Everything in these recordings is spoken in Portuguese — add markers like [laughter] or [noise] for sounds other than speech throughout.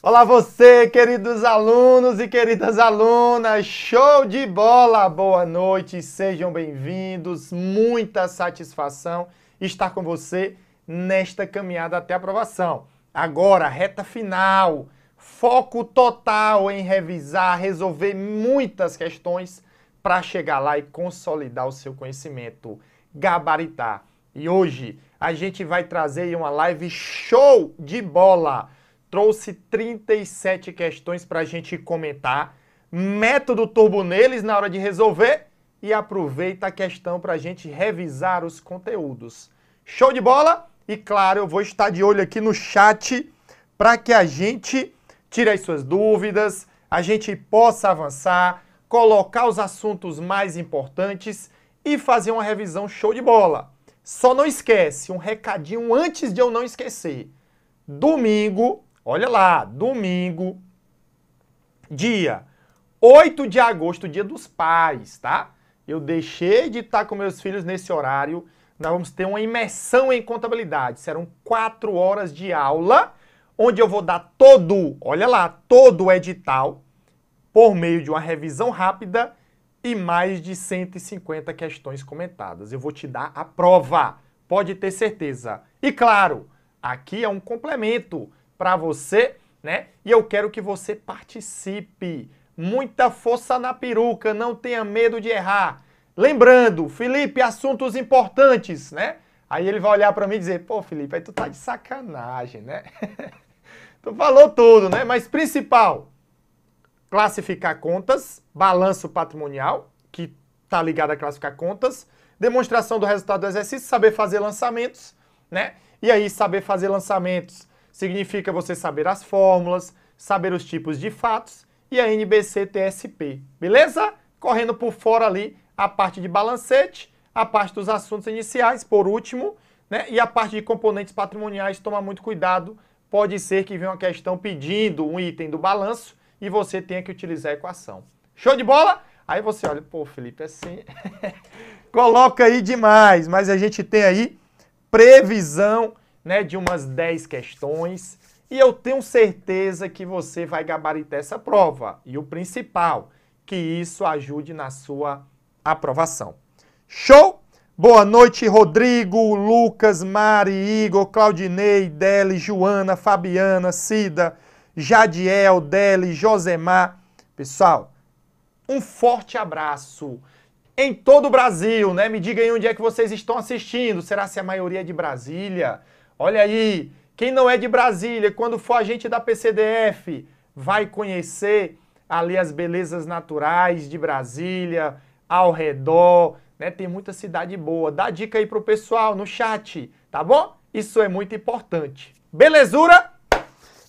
Olá você, queridos alunos e queridas alunas, show de bola, boa noite, sejam bem-vindos, muita satisfação estar com você nesta caminhada até a aprovação. Agora, reta final, foco total em revisar, resolver muitas questões para chegar lá e consolidar o seu conhecimento, gabaritar. E hoje a gente vai trazer uma live show de bola trouxe 37 questões para a gente comentar. Método turbo neles na hora de resolver e aproveita a questão para a gente revisar os conteúdos. Show de bola? E claro, eu vou estar de olho aqui no chat para que a gente tire as suas dúvidas, a gente possa avançar, colocar os assuntos mais importantes e fazer uma revisão show de bola. Só não esquece, um recadinho antes de eu não esquecer. Domingo, Olha lá, domingo, dia 8 de agosto, dia dos pais, tá? Eu deixei de estar com meus filhos nesse horário. Nós vamos ter uma imersão em contabilidade. Serão quatro horas de aula, onde eu vou dar todo, olha lá, todo o edital, por meio de uma revisão rápida e mais de 150 questões comentadas. Eu vou te dar a prova, pode ter certeza. E claro, aqui é um complemento para você, né? E eu quero que você participe. Muita força na peruca, não tenha medo de errar. Lembrando, Felipe, assuntos importantes, né? Aí ele vai olhar para mim e dizer: "Pô, Felipe, aí tu tá de sacanagem, né?" [laughs] tu falou tudo, né? Mas principal, classificar contas, balanço patrimonial, que tá ligado a classificar contas, demonstração do resultado do exercício, saber fazer lançamentos, né? E aí saber fazer lançamentos significa você saber as fórmulas, saber os tipos de fatos e a NBC TSP, beleza? Correndo por fora ali a parte de balancete, a parte dos assuntos iniciais, por último, né? E a parte de componentes patrimoniais, toma muito cuidado. Pode ser que venha uma questão pedindo um item do balanço e você tenha que utilizar a equação. Show de bola? Aí você olha, pô, Felipe, é assim. [laughs] Coloca aí demais, mas a gente tem aí previsão né, de umas 10 questões, e eu tenho certeza que você vai gabaritar essa prova. E o principal, que isso ajude na sua aprovação. Show? Boa noite, Rodrigo, Lucas, Mari, Igor, Claudinei, Deli, Joana, Fabiana, Cida, Jadiel, Deli, Josemar. Pessoal, um forte abraço em todo o Brasil, né? Me diga aí onde é que vocês estão assistindo. Será se é a maioria é de Brasília? Olha aí, quem não é de Brasília, quando for agente da PCDF, vai conhecer ali as belezas naturais de Brasília, ao redor, né? Tem muita cidade boa. Dá dica aí pro pessoal no chat, tá bom? Isso é muito importante. Belezura?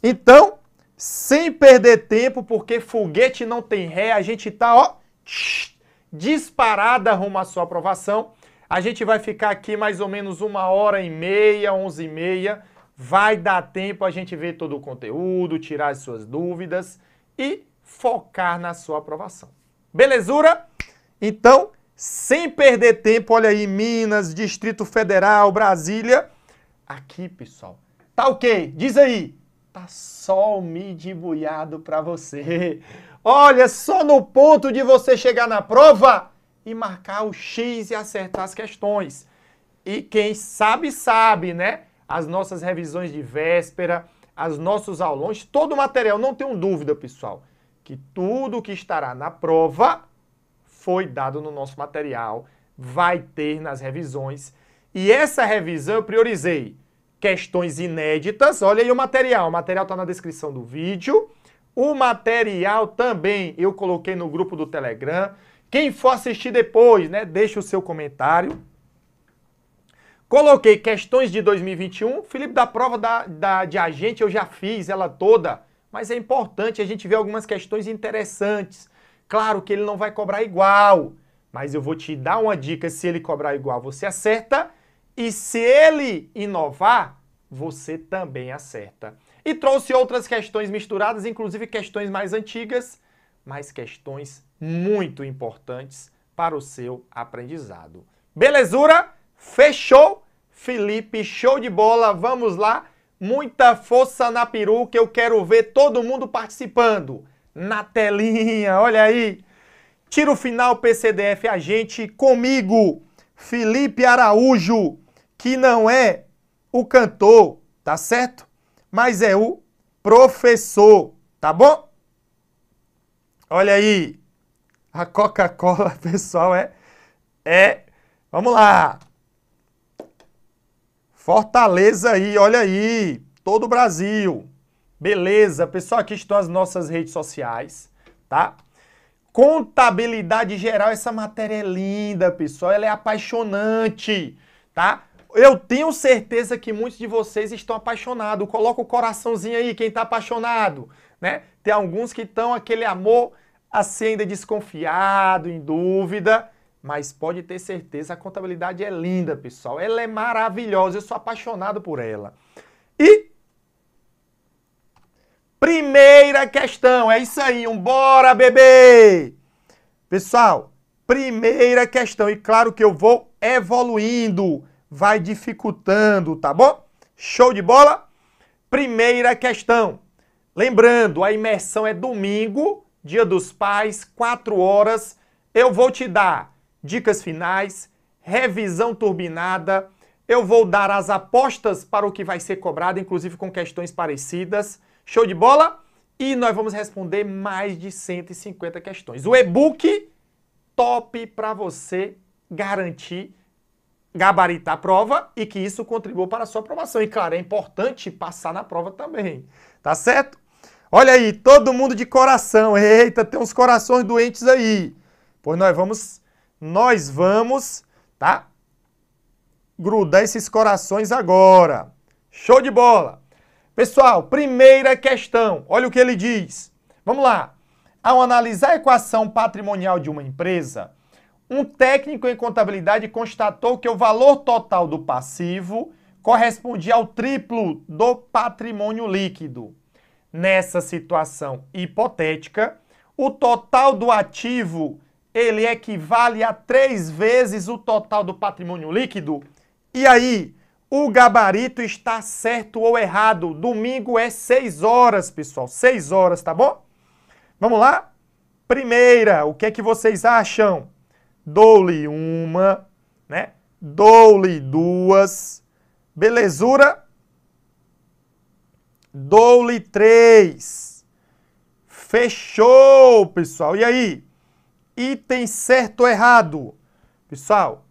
Então, sem perder tempo, porque foguete não tem ré, a gente tá, ó, disparada rumo à sua aprovação. A gente vai ficar aqui mais ou menos uma hora e meia, onze e meia. Vai dar tempo a gente ver todo o conteúdo, tirar as suas dúvidas e focar na sua aprovação. Belezura? Então, sem perder tempo, olha aí, Minas, Distrito Federal, Brasília. Aqui, pessoal, tá ok? Diz aí. Tá sol midibuiado para você. [laughs] Olha, só no ponto de você chegar na prova e marcar o X e acertar as questões. E quem sabe, sabe, né? As nossas revisões de véspera, os nossos aulões, todo o material, não tenham dúvida, pessoal, que tudo que estará na prova foi dado no nosso material, vai ter nas revisões. E essa revisão eu priorizei questões inéditas. Olha aí o material. O material está na descrição do vídeo. O material também eu coloquei no grupo do Telegram. Quem for assistir depois, né, deixa o seu comentário. Coloquei questões de 2021. Felipe, da prova da, da, de agente eu já fiz ela toda, mas é importante a gente ver algumas questões interessantes. Claro que ele não vai cobrar igual, mas eu vou te dar uma dica: se ele cobrar igual, você acerta, e se ele inovar, você também acerta. E trouxe outras questões misturadas, inclusive questões mais antigas, mas questões muito importantes para o seu aprendizado. Belezura? Fechou? Felipe, show de bola, vamos lá. Muita força na peru que eu quero ver todo mundo participando. Na telinha, olha aí. Tiro final PCDF a gente comigo, Felipe Araújo, que não é o cantor, tá certo? Mas é o professor, tá bom? Olha aí. A Coca-Cola, [laughs] pessoal, é. É. Vamos lá! Fortaleza aí, olha aí! Todo o Brasil! Beleza, pessoal, aqui estão as nossas redes sociais, tá? Contabilidade geral, essa matéria é linda, pessoal, ela é apaixonante, tá? Eu tenho certeza que muitos de vocês estão apaixonados. Coloca o coraçãozinho aí, quem está apaixonado, né? Tem alguns que estão aquele amor assim ainda desconfiado, em dúvida, mas pode ter certeza, a contabilidade é linda, pessoal. Ela é maravilhosa, eu sou apaixonado por ela. E primeira questão, é isso aí, um bora bebê. Pessoal, primeira questão e claro que eu vou evoluindo, vai dificultando, tá bom? Show de bola? Primeira questão. Lembrando, a imersão é domingo Dia dos Pais, 4 horas. Eu vou te dar dicas finais, revisão turbinada, eu vou dar as apostas para o que vai ser cobrado, inclusive com questões parecidas. Show de bola? E nós vamos responder mais de 150 questões. O e-book top para você garantir gabaritar a prova e que isso contribua para a sua aprovação. E claro, é importante passar na prova também, tá certo? Olha aí, todo mundo de coração. Eita, tem uns corações doentes aí. Pois nós vamos, nós vamos, tá? Grudar esses corações agora. Show de bola. Pessoal, primeira questão. Olha o que ele diz. Vamos lá. Ao analisar a equação patrimonial de uma empresa, um técnico em contabilidade constatou que o valor total do passivo correspondia ao triplo do patrimônio líquido nessa situação hipotética, o total do ativo ele equivale a três vezes o total do patrimônio líquido. E aí, o gabarito está certo ou errado? Domingo é 6 horas, pessoal. 6 horas, tá bom? Vamos lá? Primeira, o que é que vocês acham? Dou-lhe uma, né? Dou-lhe duas. Belezura? Dou-lhe três. Fechou, pessoal. E aí? Item certo ou errado? Pessoal,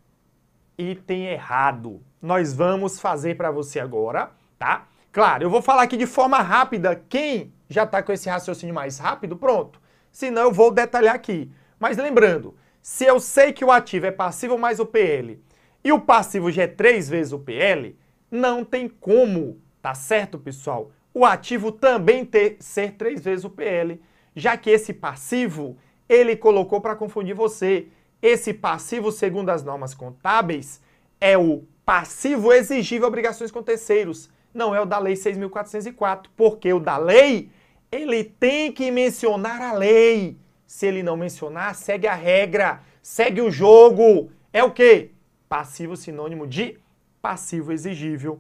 item errado. Nós vamos fazer para você agora, tá? Claro, eu vou falar aqui de forma rápida. Quem já está com esse raciocínio mais rápido, pronto. Senão eu vou detalhar aqui. Mas lembrando, se eu sei que o ativo é passivo mais o PL e o passivo já é três vezes o PL, não tem como, tá certo, pessoal? o ativo também ter, ser três vezes o PL, já que esse passivo ele colocou para confundir você. Esse passivo, segundo as normas contábeis, é o passivo exigível obrigações com terceiros, não é o da lei 6404, porque o da lei ele tem que mencionar a lei. Se ele não mencionar, segue a regra, segue o jogo. É o quê? Passivo sinônimo de passivo exigível.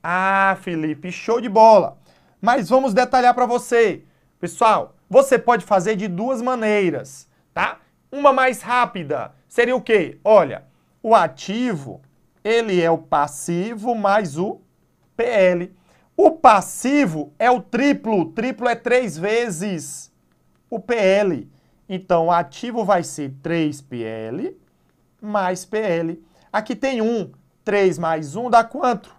Ah, Felipe, show de bola. Mas vamos detalhar para você. Pessoal, você pode fazer de duas maneiras, tá? Uma mais rápida seria o quê? Olha, o ativo, ele é o passivo mais o PL. O passivo é o triplo, triplo é três vezes o PL. Então, o ativo vai ser 3PL mais PL. Aqui tem 1, 3 mais 1 dá quanto?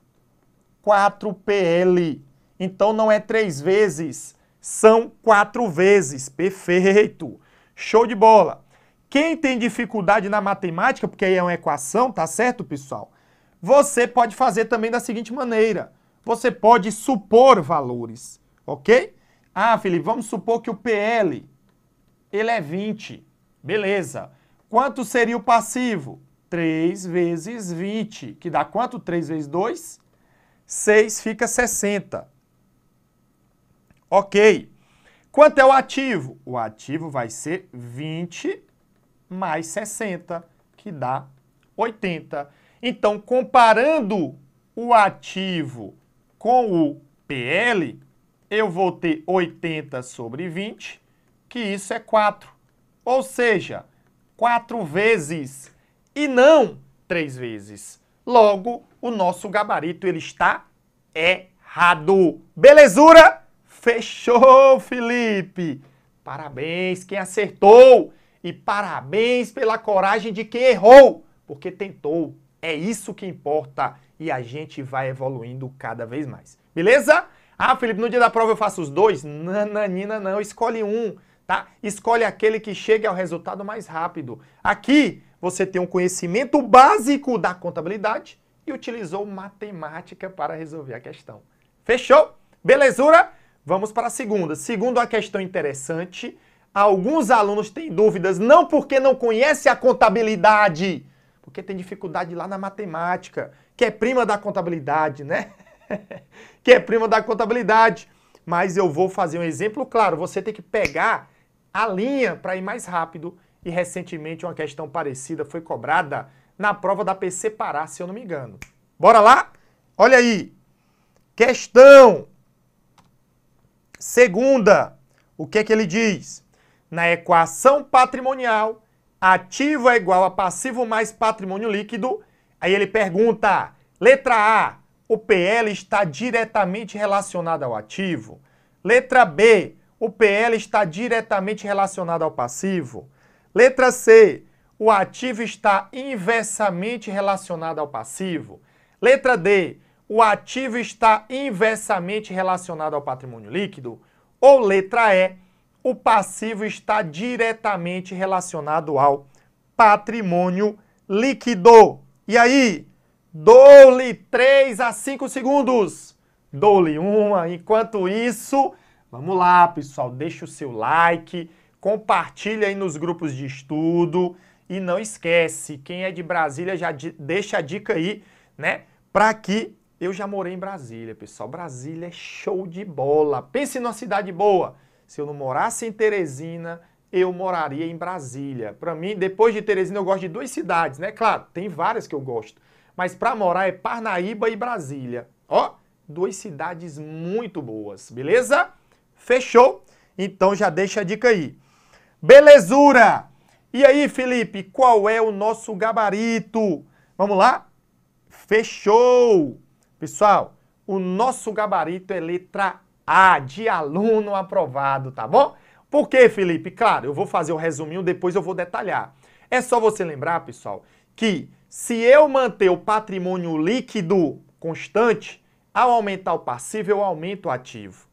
4PL. Então não é três vezes, são quatro vezes. Perfeito! Show de bola! Quem tem dificuldade na matemática, porque aí é uma equação, tá certo, pessoal? Você pode fazer também da seguinte maneira. Você pode supor valores, ok? Ah, Felipe, vamos supor que o PL, ele é 20. Beleza. Quanto seria o passivo? 3 vezes 20, que dá quanto? 3 vezes 2? 6 fica 60. Ok. Quanto é o ativo? O ativo vai ser 20 mais 60, que dá 80. Então, comparando o ativo com o PL, eu vou ter 80 sobre 20, que isso é 4. Ou seja, 4 vezes e não 3 vezes. Logo, o nosso gabarito ele está errado. Belezura? Fechou, Felipe! Parabéns quem acertou e parabéns pela coragem de quem errou, porque tentou. É isso que importa e a gente vai evoluindo cada vez mais. Beleza? Ah, Felipe, no dia da prova eu faço os dois? Nananina, não, escolhe um, tá? Escolhe aquele que chegue ao resultado mais rápido. Aqui você tem um conhecimento básico da contabilidade e utilizou matemática para resolver a questão. Fechou? Belezura? Vamos para a segunda. Segundo a questão interessante, alguns alunos têm dúvidas não porque não conhecem a contabilidade, porque tem dificuldade lá na matemática, que é prima da contabilidade, né? [laughs] que é prima da contabilidade. Mas eu vou fazer um exemplo claro. Você tem que pegar a linha para ir mais rápido. E recentemente uma questão parecida foi cobrada na prova da PC Pará, se eu não me engano. Bora lá? Olha aí. Questão Segunda, o que, é que ele diz? Na equação patrimonial, ativo é igual a passivo mais patrimônio líquido. Aí ele pergunta, letra A, o PL está diretamente relacionado ao ativo? Letra B, o PL está diretamente relacionado ao passivo? Letra C, o ativo está inversamente relacionado ao passivo? Letra D, o ativo está inversamente relacionado ao patrimônio líquido? Ou letra E, o passivo está diretamente relacionado ao patrimônio líquido. E aí, dou-lhe 3 a 5 segundos. Dou-lhe uma. Enquanto isso, vamos lá, pessoal, deixa o seu like, compartilha aí nos grupos de estudo e não esquece, quem é de Brasília já deixa a dica aí, né, para que eu já morei em Brasília, pessoal. Brasília é show de bola. Pense numa cidade boa. Se eu não morasse em Teresina, eu moraria em Brasília. Para mim, depois de Teresina, eu gosto de duas cidades, né? Claro, tem várias que eu gosto. Mas para morar é Parnaíba e Brasília. Ó, duas cidades muito boas, beleza? Fechou? Então já deixa a dica aí. Belezura! E aí, Felipe, qual é o nosso gabarito? Vamos lá? Fechou! Pessoal, o nosso gabarito é letra A, de aluno aprovado, tá bom? Por quê, Felipe? Claro, eu vou fazer o um resuminho, depois eu vou detalhar. É só você lembrar, pessoal, que se eu manter o patrimônio líquido constante, ao aumentar o passivo, eu aumento o ativo.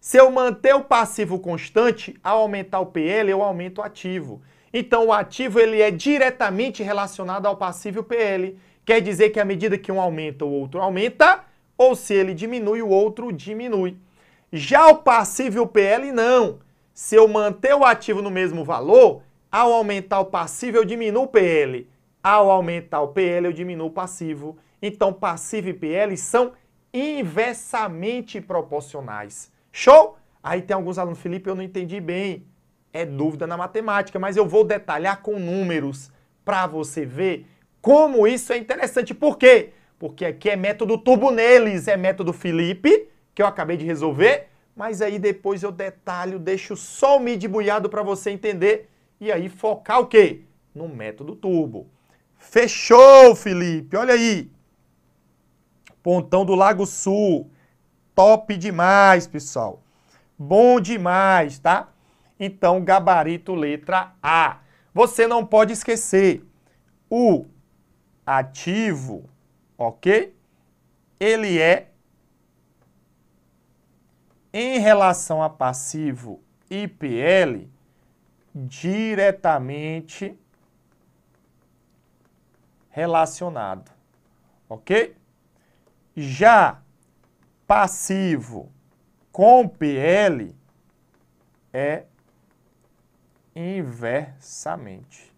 Se eu manter o passivo constante, ao aumentar o PL, eu aumento o ativo. Então, o ativo ele é diretamente relacionado ao passivo PL. Quer dizer que à medida que um aumenta, o outro aumenta, ou se ele diminui, o outro diminui. Já o passivo e o PL não. Se eu manter o ativo no mesmo valor, ao aumentar o passivo eu diminuo o PL. Ao aumentar o PL eu diminuo o passivo. Então passivo e PL são inversamente proporcionais. Show? Aí tem alguns alunos, Felipe, eu não entendi bem. É dúvida na matemática, mas eu vou detalhar com números para você ver como isso é interessante, por quê? Porque aqui é método tubo neles, é método Felipe, que eu acabei de resolver, mas aí depois eu detalho, deixo só o mid buiado para você entender e aí focar o quê? No método tubo. Fechou, Felipe, olha aí. Pontão do Lago Sul, top demais, pessoal. Bom demais, tá? Então, gabarito letra A. Você não pode esquecer, o ativo, ok? Ele é, em relação a passivo IPL, diretamente relacionado, ok? Já passivo com PL é inversamente.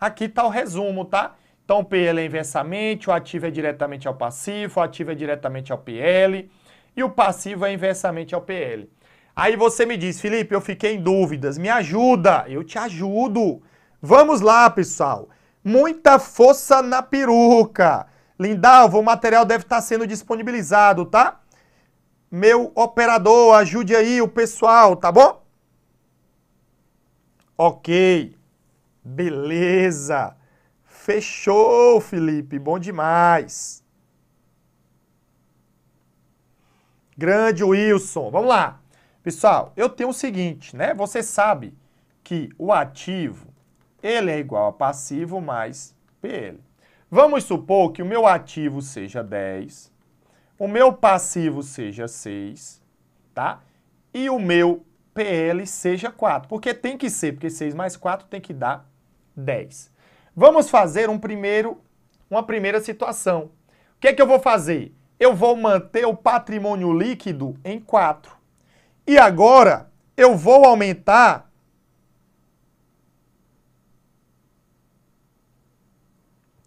Aqui está o resumo, tá? Então, o PL é inversamente, o ativo é diretamente ao passivo, o ativo é diretamente ao PL e o passivo é inversamente ao PL. Aí você me diz, Felipe, eu fiquei em dúvidas, me ajuda, eu te ajudo. Vamos lá, pessoal. Muita força na peruca. Lindalvo, o material deve estar tá sendo disponibilizado, tá? Meu operador, ajude aí o pessoal, tá bom? Ok. Beleza! Fechou, Felipe, bom demais. Grande Wilson, vamos lá. Pessoal, eu tenho o seguinte, né? Você sabe que o ativo, ele é igual a passivo mais PL. Vamos supor que o meu ativo seja 10, o meu passivo seja 6, tá? E o meu PL seja 4, porque tem que ser, porque 6 mais 4 tem que dar 10. Vamos fazer um primeiro, uma primeira situação. O que é que eu vou fazer? Eu vou manter o patrimônio líquido em 4. E agora eu vou aumentar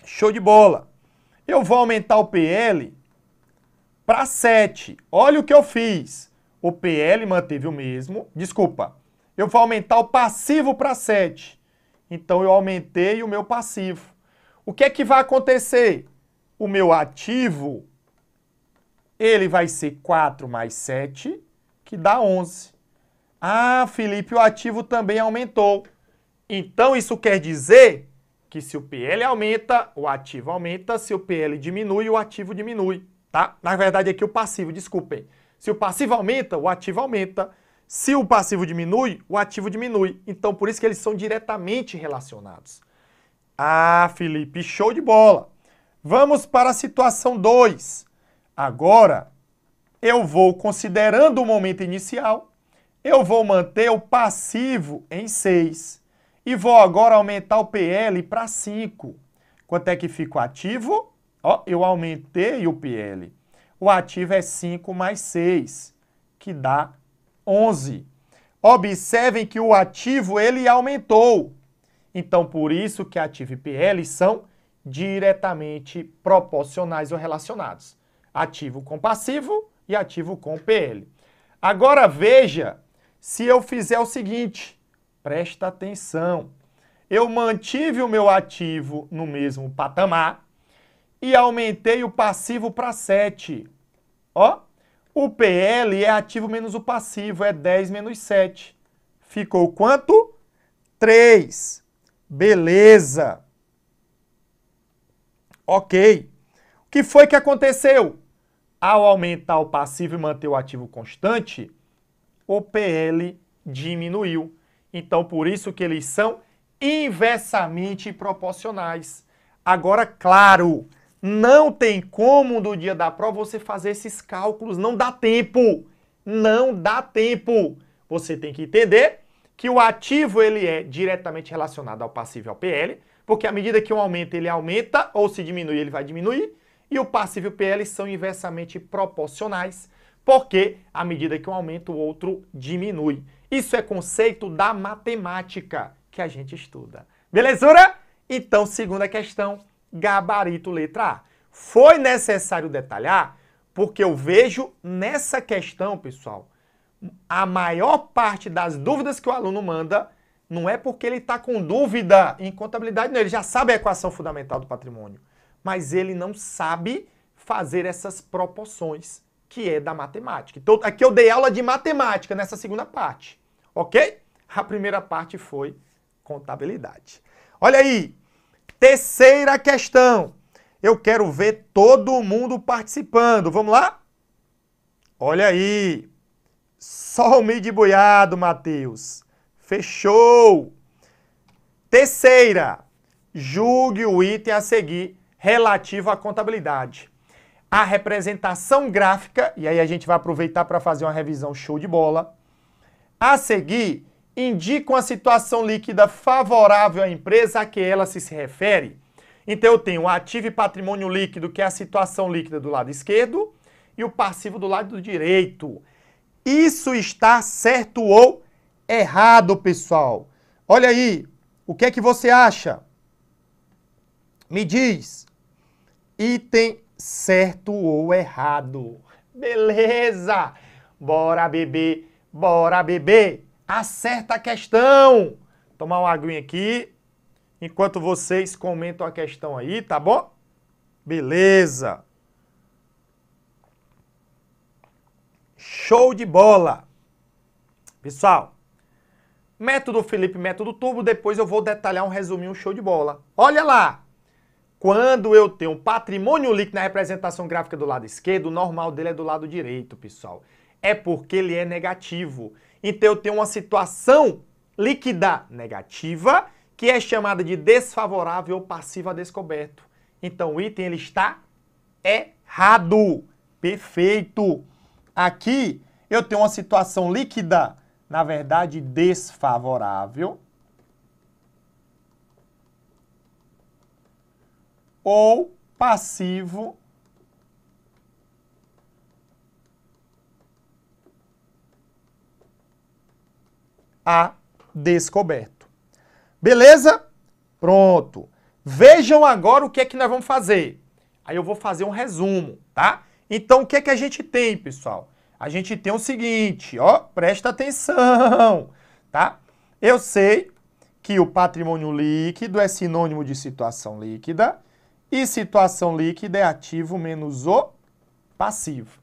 Show de bola. Eu vou aumentar o PL para 7. Olha o que eu fiz. O PL manteve o mesmo. Desculpa. Eu vou aumentar o passivo para 7. Então eu aumentei o meu passivo. O que é que vai acontecer? O meu ativo, ele vai ser 4 mais 7, que dá 11. Ah, Felipe, o ativo também aumentou. Então isso quer dizer que se o PL aumenta, o ativo aumenta, se o PL diminui, o ativo diminui, tá? Na verdade aqui o passivo, desculpem. Se o passivo aumenta, o ativo aumenta. Se o passivo diminui, o ativo diminui. Então, por isso que eles são diretamente relacionados. Ah, Felipe, show de bola! Vamos para a situação 2. Agora, eu vou, considerando o momento inicial, eu vou manter o passivo em 6 e vou agora aumentar o PL para 5. Quanto é que fica o ativo? Ó, eu aumentei o PL. O ativo é 5 mais 6, que dá 11. Observem que o ativo ele aumentou. Então, por isso que ativo e PL são diretamente proporcionais ou relacionados. Ativo com passivo e ativo com PL. Agora veja se eu fizer o seguinte, presta atenção. Eu mantive o meu ativo no mesmo patamar e aumentei o passivo para 7. Ó, o PL é ativo menos o passivo, é 10 menos 7. Ficou quanto? 3. Beleza. Ok. O que foi que aconteceu? Ao aumentar o passivo e manter o ativo constante, o PL diminuiu. Então, por isso que eles são inversamente proporcionais. Agora, claro, não tem como no dia da prova você fazer esses cálculos, não dá tempo. Não dá tempo. Você tem que entender que o ativo ele é diretamente relacionado ao passivo e ao PL, porque à medida que um aumenta, ele aumenta, ou se diminui, ele vai diminuir, e o passivo e o PL são inversamente proporcionais, porque à medida que um aumenta, o outro diminui. Isso é conceito da matemática que a gente estuda. Belezura? Então, segunda questão, gabarito letra A. Foi necessário detalhar porque eu vejo nessa questão, pessoal, a maior parte das dúvidas que o aluno manda não é porque ele está com dúvida em contabilidade, não. Ele já sabe a equação fundamental do patrimônio, mas ele não sabe fazer essas proporções que é da matemática. Então, aqui eu dei aula de matemática nessa segunda parte, ok? A primeira parte foi contabilidade. Olha aí, Terceira questão. Eu quero ver todo mundo participando. Vamos lá? Olha aí. Só o milho de boiado, Matheus. Fechou. Terceira. Julgue o item a seguir relativo à contabilidade. A representação gráfica, e aí a gente vai aproveitar para fazer uma revisão show de bola. A seguir, indicam a situação líquida favorável à empresa a que ela se, refere. Então eu tenho o ativo e patrimônio líquido, que é a situação líquida do lado esquerdo, e o passivo do lado direito. Isso está certo ou errado, pessoal? Olha aí, o que é que você acha? Me diz. Item certo ou errado. Beleza! Bora beber, bora beber! Acerta a questão! Tomar uma aguinha aqui, enquanto vocês comentam a questão aí, tá bom? Beleza! Show de bola! Pessoal, método Felipe, método turbo, depois eu vou detalhar um resuminho show de bola. Olha lá! Quando eu tenho um patrimônio líquido na representação gráfica do lado esquerdo, o normal dele é do lado direito, pessoal. É porque ele é negativo. Então eu tenho uma situação líquida negativa que é chamada de desfavorável ou passiva descoberto. Então o item ele está errado. Perfeito. Aqui eu tenho uma situação líquida, na verdade desfavorável, ou passivo a descoberto. Beleza? Pronto. Vejam agora o que é que nós vamos fazer. Aí eu vou fazer um resumo, tá? Então, o que é que a gente tem, pessoal? A gente tem o seguinte, ó, presta atenção, tá? Eu sei que o patrimônio líquido é sinônimo de situação líquida e situação líquida é ativo menos o passivo.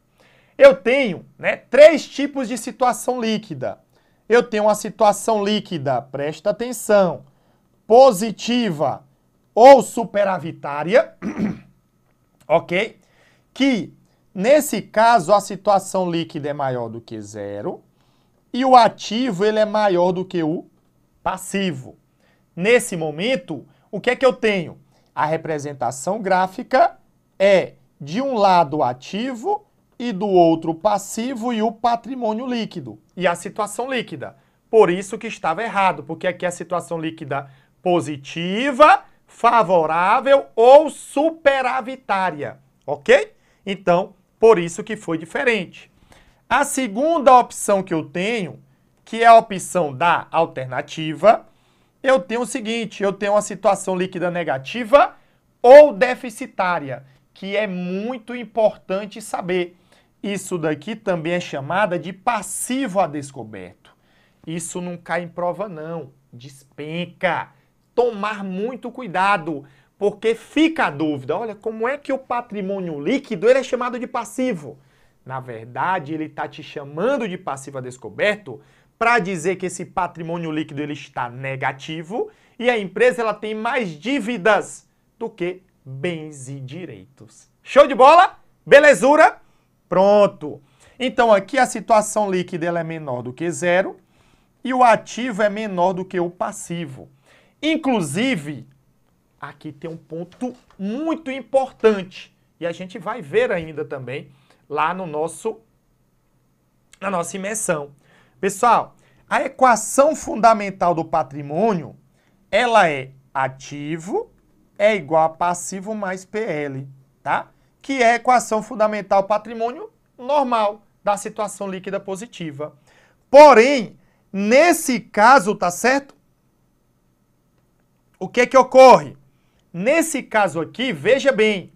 Eu tenho né, três tipos de situação líquida. Eu tenho uma situação líquida, presta atenção, positiva ou superavitária, [clears throat] ok? Que, nesse caso, a situação líquida é maior do que zero e o ativo ele é maior do que o passivo. Nesse momento, o que é que eu tenho? A representação gráfica é, de um lado, o ativo e do outro passivo e o patrimônio líquido e a situação líquida. Por isso que estava errado, porque aqui é a situação líquida positiva, favorável ou superavitária, ok? Então, por isso que foi diferente. A segunda opção que eu tenho, que é a opção da alternativa, eu tenho o seguinte, eu tenho uma situação líquida negativa ou deficitária, que é muito importante saber. Isso daqui também é chamada de passivo a descoberto. Isso não cai em prova, não. Despenca. Tomar muito cuidado, porque fica a dúvida. Olha, como é que o patrimônio líquido ele é chamado de passivo? Na verdade, ele está te chamando de passivo a descoberto para dizer que esse patrimônio líquido ele está negativo e a empresa ela tem mais dívidas do que bens e direitos. Show de bola? Belezura? Pronto. Então aqui a situação líquida ela é menor do que zero e o ativo é menor do que o passivo. Inclusive, aqui tem um ponto muito importante e a gente vai ver ainda também lá no nosso na nossa imersão. Pessoal, a equação fundamental do patrimônio, ela é ativo é igual a passivo mais PL, tá? que é a equação fundamental patrimônio normal da situação líquida positiva. Porém, nesse caso, tá certo? O que é que ocorre? Nesse caso aqui, veja bem,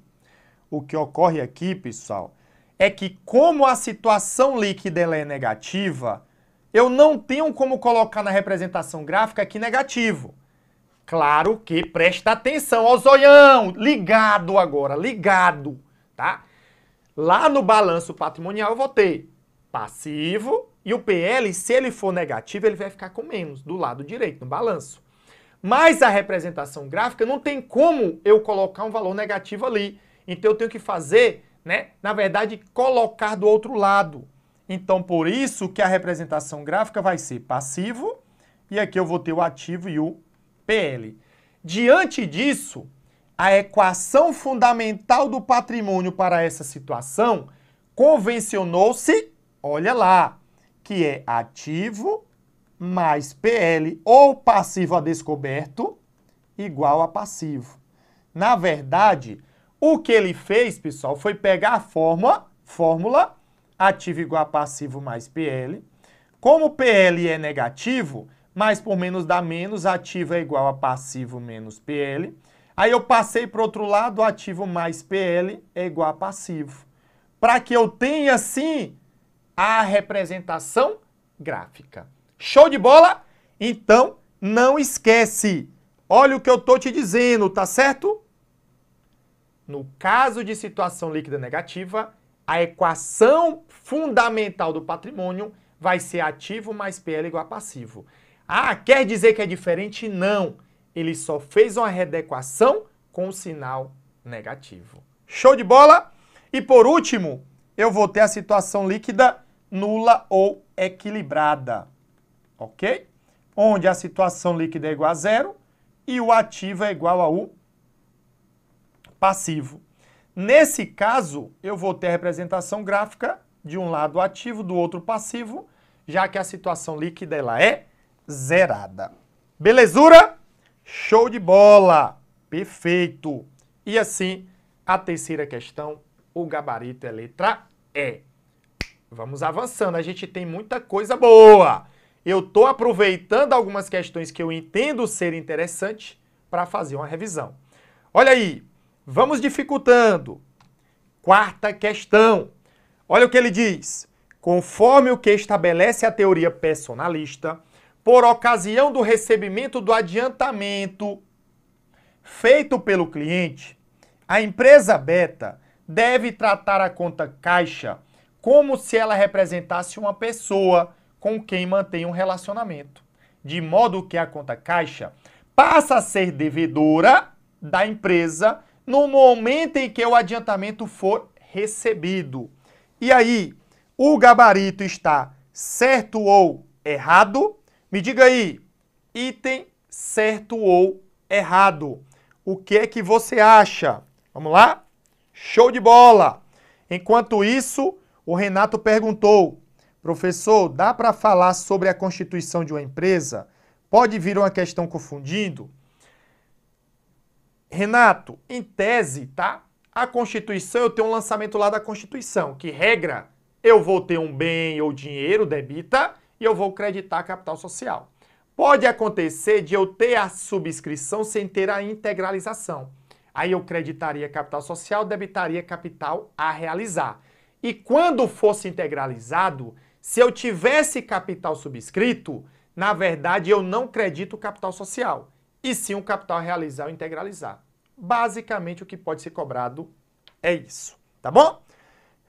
o que ocorre aqui, pessoal, é que como a situação líquida ela é negativa, eu não tenho como colocar na representação gráfica aqui negativo. Claro que presta atenção, ó zoião, ligado agora, ligado tá? Lá no balanço patrimonial eu vou ter passivo e o PL, se ele for negativo, ele vai ficar com menos do lado direito no balanço. Mas a representação gráfica não tem como eu colocar um valor negativo ali. Então eu tenho que fazer, né, na verdade, colocar do outro lado. Então por isso que a representação gráfica vai ser passivo e aqui eu vou ter o ativo e o PL. Diante disso, a equação fundamental do patrimônio para essa situação, convencionou-se, olha lá, que é ativo mais PL ou passivo a descoberto igual a passivo. Na verdade, o que ele fez, pessoal, foi pegar a fórmula, fórmula ativo igual a passivo mais PL. Como PL é negativo, mais por menos dá menos, ativo é igual a passivo menos PL. Aí eu passei para o outro lado, ativo mais PL é igual a passivo. Para que eu tenha, sim, a representação gráfica. Show de bola? Então, não esquece. Olha o que eu estou te dizendo, tá certo? No caso de situação líquida negativa, a equação fundamental do patrimônio vai ser ativo mais PL igual a passivo. Ah, quer dizer que é diferente? Não. Não ele só fez uma redequação com um sinal negativo. Show de bola? E por último, eu vou ter a situação líquida nula ou equilibrada, ok? Onde a situação líquida é igual a zero e o ativo é igual ao passivo. Nesse caso, eu vou ter a representação gráfica de um lado ativo, do outro passivo, já que a situação líquida ela é zerada. Belezura? Show de bola! Perfeito! E assim, a terceira questão, o gabarito é letra E. Vamos avançando, a gente tem muita coisa boa. Eu estou aproveitando algumas questões que eu entendo ser interessante para fazer uma revisão. Olha aí, vamos dificultando. Quarta questão. Olha o que ele diz. Conforme o que estabelece a teoria personalista, por ocasião do recebimento do adiantamento feito pelo cliente, a empresa Beta deve tratar a conta caixa como se ela representasse uma pessoa com quem mantém um relacionamento, de modo que a conta caixa passa a ser devedora da empresa no momento em que o adiantamento for recebido. E aí, o gabarito está certo ou errado? Me diga aí, item certo ou errado. O que é que você acha? Vamos lá? Show de bola! Enquanto isso, o Renato perguntou: professor, dá para falar sobre a constituição de uma empresa? Pode vir uma questão confundindo? Renato, em tese, tá? A Constituição, eu tenho um lançamento lá da Constituição que regra: eu vou ter um bem ou dinheiro, debita, e eu vou creditar capital social. Pode acontecer de eu ter a subscrição sem ter a integralização. Aí eu creditaria capital social, debitaria capital a realizar. E quando fosse integralizado, se eu tivesse capital subscrito, na verdade eu não credito capital social, e sim o capital a realizar ou integralizar. Basicamente o que pode ser cobrado é isso, tá bom?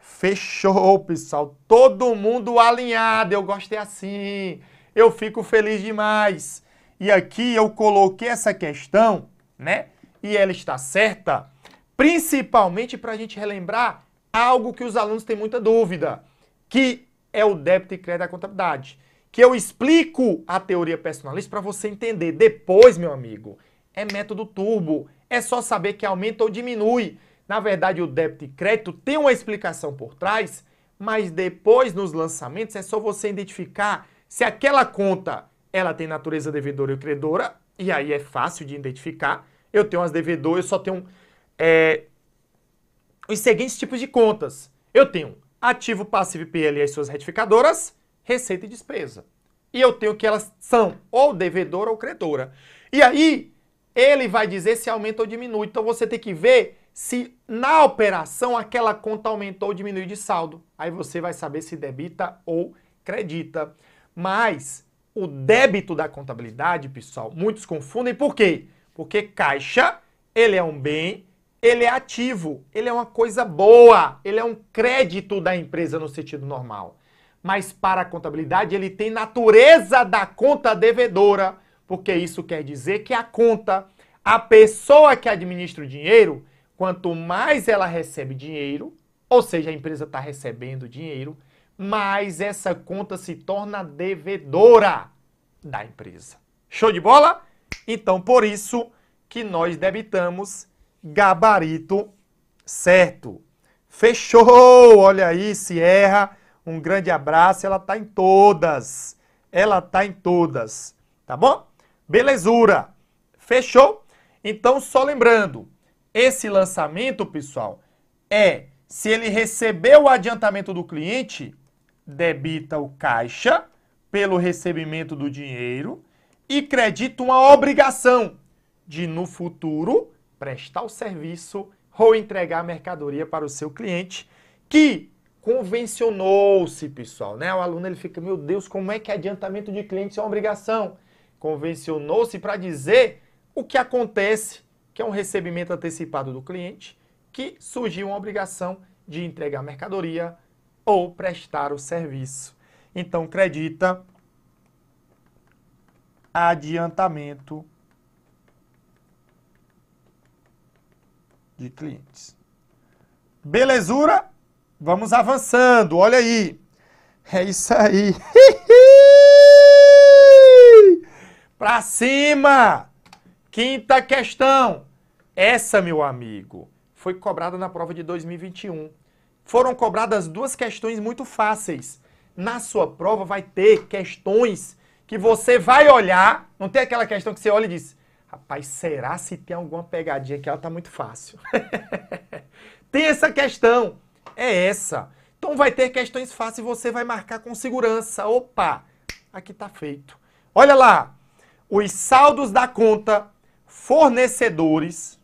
Fechou, pessoal. Todo mundo alinhado. Eu gostei é assim. Eu fico feliz demais. E aqui eu coloquei essa questão, né? E ela está certa, principalmente para a gente relembrar algo que os alunos têm muita dúvida, que é o débito e crédito da contabilidade. Que eu explico a teoria personalista para você entender. Depois, meu amigo, é método turbo. É só saber que aumenta ou diminui. Na verdade, o débito e crédito tem uma explicação por trás, mas depois nos lançamentos é só você identificar se aquela conta ela tem natureza devedora e credora, e aí é fácil de identificar. Eu tenho as devedoras, eu só tenho é, os seguintes tipos de contas. Eu tenho ativo, passivo, PL e as suas retificadoras, receita e despesa. E eu tenho que elas são ou devedora ou credora. E aí ele vai dizer se aumenta ou diminui. Então você tem que ver se na operação aquela conta aumentou ou diminuiu de saldo. Aí você vai saber se debita ou credita. Mas o débito da contabilidade, pessoal, muitos confundem por quê? Porque caixa, ele é um bem, ele é ativo, ele é uma coisa boa, ele é um crédito da empresa no sentido normal. Mas para a contabilidade, ele tem natureza da conta devedora, porque isso quer dizer que a conta, a pessoa que administra o dinheiro, quanto mais ela recebe dinheiro, ou seja, a empresa está recebendo dinheiro, mais essa conta se torna devedora da empresa. Show de bola? Então, por isso que nós debitamos gabarito certo. Fechou! Olha aí, Sierra, um grande abraço. Ela tá em todas. Ela tá em todas, tá bom? Belezura. Fechou? Então, só lembrando, esse lançamento, pessoal, é se ele recebeu o adiantamento do cliente, debita o caixa pelo recebimento do dinheiro e credita uma obrigação de no futuro prestar o serviço ou entregar a mercadoria para o seu cliente que convencionou-se, pessoal, né? O aluno ele fica, meu Deus, como é que adiantamento de cliente é uma obrigação? Convencionou-se para dizer o que acontece que é um recebimento antecipado do cliente, que surgiu uma obrigação de entregar a mercadoria ou prestar o serviço. Então, credita adiantamento de clientes. Belezura? Vamos avançando, olha aí. É isso aí. [laughs] Para cima! Quinta questão. Essa, meu amigo, foi cobrada na prova de 2021. Foram cobradas duas questões muito fáceis. Na sua prova vai ter questões que você vai olhar, não tem aquela questão que você olha e diz: "Rapaz, será se tem alguma pegadinha que ela tá muito fácil?". [laughs] tem essa questão. É essa. Então vai ter questões fáceis e você vai marcar com segurança. Opa, aqui tá feito. Olha lá. Os saldos da conta fornecedores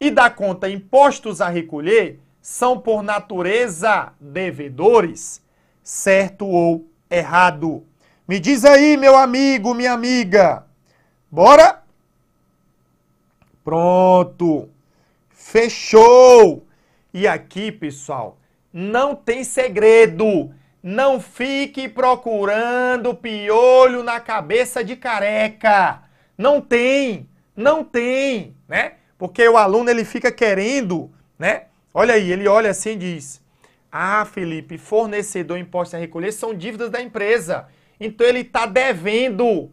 e da conta impostos a recolher são por natureza devedores, certo ou errado? Me diz aí, meu amigo, minha amiga. Bora? Pronto. Fechou. E aqui, pessoal, não tem segredo. Não fique procurando piolho na cabeça de careca. Não tem. Não tem, né? Porque o aluno ele fica querendo, né? Olha aí, ele olha assim e diz: Ah, Felipe, fornecedor imposto a recolher são dívidas da empresa. Então ele está devendo.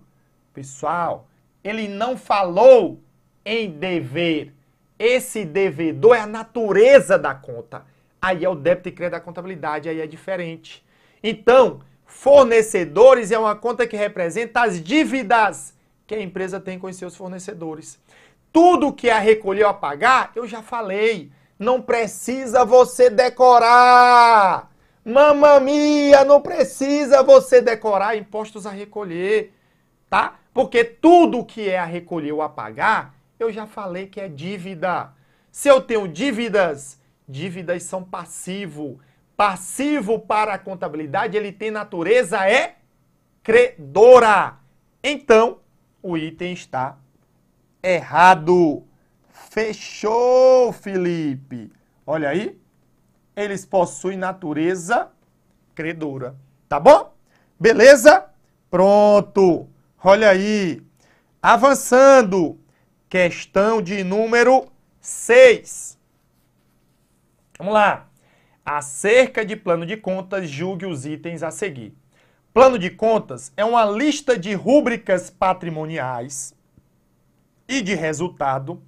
Pessoal, ele não falou em dever. Esse devedor é a natureza da conta. Aí é o débito e crédito da contabilidade, aí é diferente. Então, fornecedores é uma conta que representa as dívidas que a empresa tem com os seus fornecedores. Tudo que a recolher ou pagar, eu já falei. Não precisa você decorar. Mamma mia, não precisa você decorar impostos a recolher, tá? Porque tudo que é a recolher ou a pagar, eu já falei que é dívida. Se eu tenho dívidas, dívidas são passivo. Passivo para a contabilidade, ele tem natureza é credora. Então, o item está errado. Fechou, Felipe. Olha aí. Eles possuem natureza credora. Tá bom? Beleza? Pronto. Olha aí. Avançando. Questão de número 6. Vamos lá. Acerca de plano de contas, julgue os itens a seguir. Plano de contas é uma lista de rúbricas patrimoniais e de resultado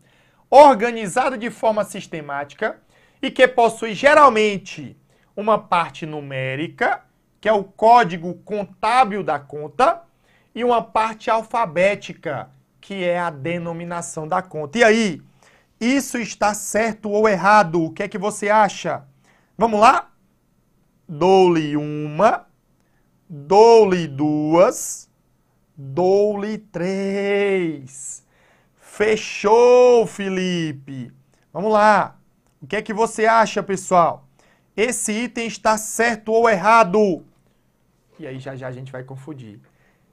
organizada de forma sistemática e que possui geralmente uma parte numérica, que é o código contábil da conta, e uma parte alfabética, que é a denominação da conta. E aí, isso está certo ou errado? O que é que você acha? Vamos lá? Dou-lhe uma Dou-lhe duas, dou-lhe três. Fechou, Felipe. Vamos lá. O que é que você acha, pessoal? Esse item está certo ou errado? E aí já já a gente vai confundir.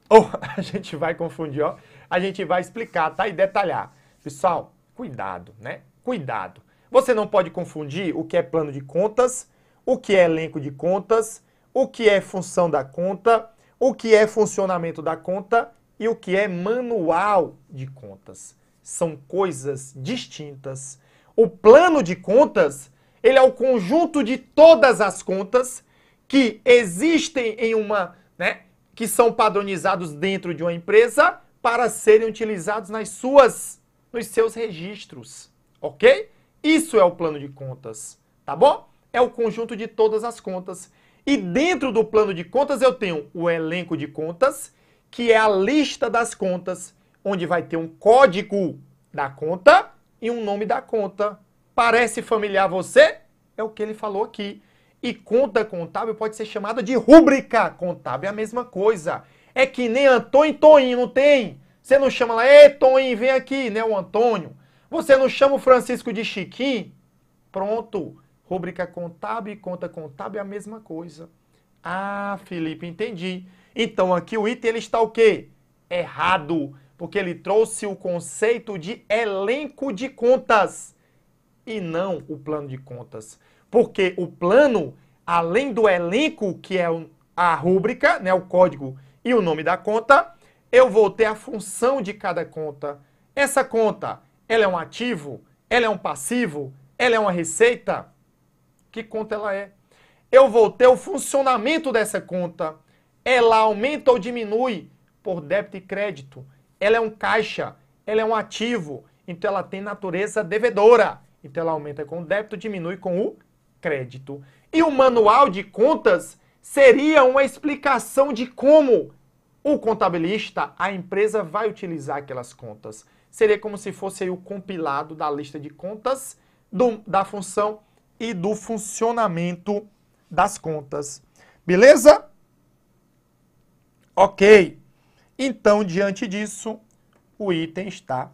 Ou [laughs] oh, a gente vai confundir, ó. A gente vai explicar, tá? E detalhar. Pessoal, cuidado, né? Cuidado. Você não pode confundir o que é plano de contas, o que é elenco de contas o que é função da conta, o que é funcionamento da conta e o que é manual de contas. São coisas distintas. O plano de contas, ele é o conjunto de todas as contas que existem em uma, né, que são padronizados dentro de uma empresa para serem utilizados nas suas, nos seus registros, ok? Isso é o plano de contas, tá bom? É o conjunto de todas as contas. E dentro do plano de contas eu tenho o elenco de contas, que é a lista das contas, onde vai ter um código da conta e um nome da conta. Parece familiar você? É o que ele falou aqui. E conta contábil pode ser chamada de rúbrica contábil, é a mesma coisa. É que nem Antônio e Toninho não tem? Você não chama lá, ei Toninho vem aqui, né, o Antônio. Você não chama o Francisco de Chiquinho? Pronto. Rúbrica contábil e conta contábil é a mesma coisa. Ah, Felipe, entendi. Então aqui o item ele está o quê? Errado, porque ele trouxe o conceito de elenco de contas e não o plano de contas. Porque o plano, além do elenco, que é a rúbrica, né, o código e o nome da conta, eu vou ter a função de cada conta. Essa conta, ela é um ativo? Ela é um passivo? Ela é uma receita? que conta ela é. Eu vou ter o funcionamento dessa conta. Ela aumenta ou diminui por débito e crédito. Ela é um caixa, ela é um ativo, então ela tem natureza devedora. Então ela aumenta com o débito, diminui com o crédito. E o manual de contas seria uma explicação de como o contabilista, a empresa vai utilizar aquelas contas. Seria como se fosse o compilado da lista de contas do, da função e do funcionamento das contas. Beleza? Ok. Então, diante disso, o item está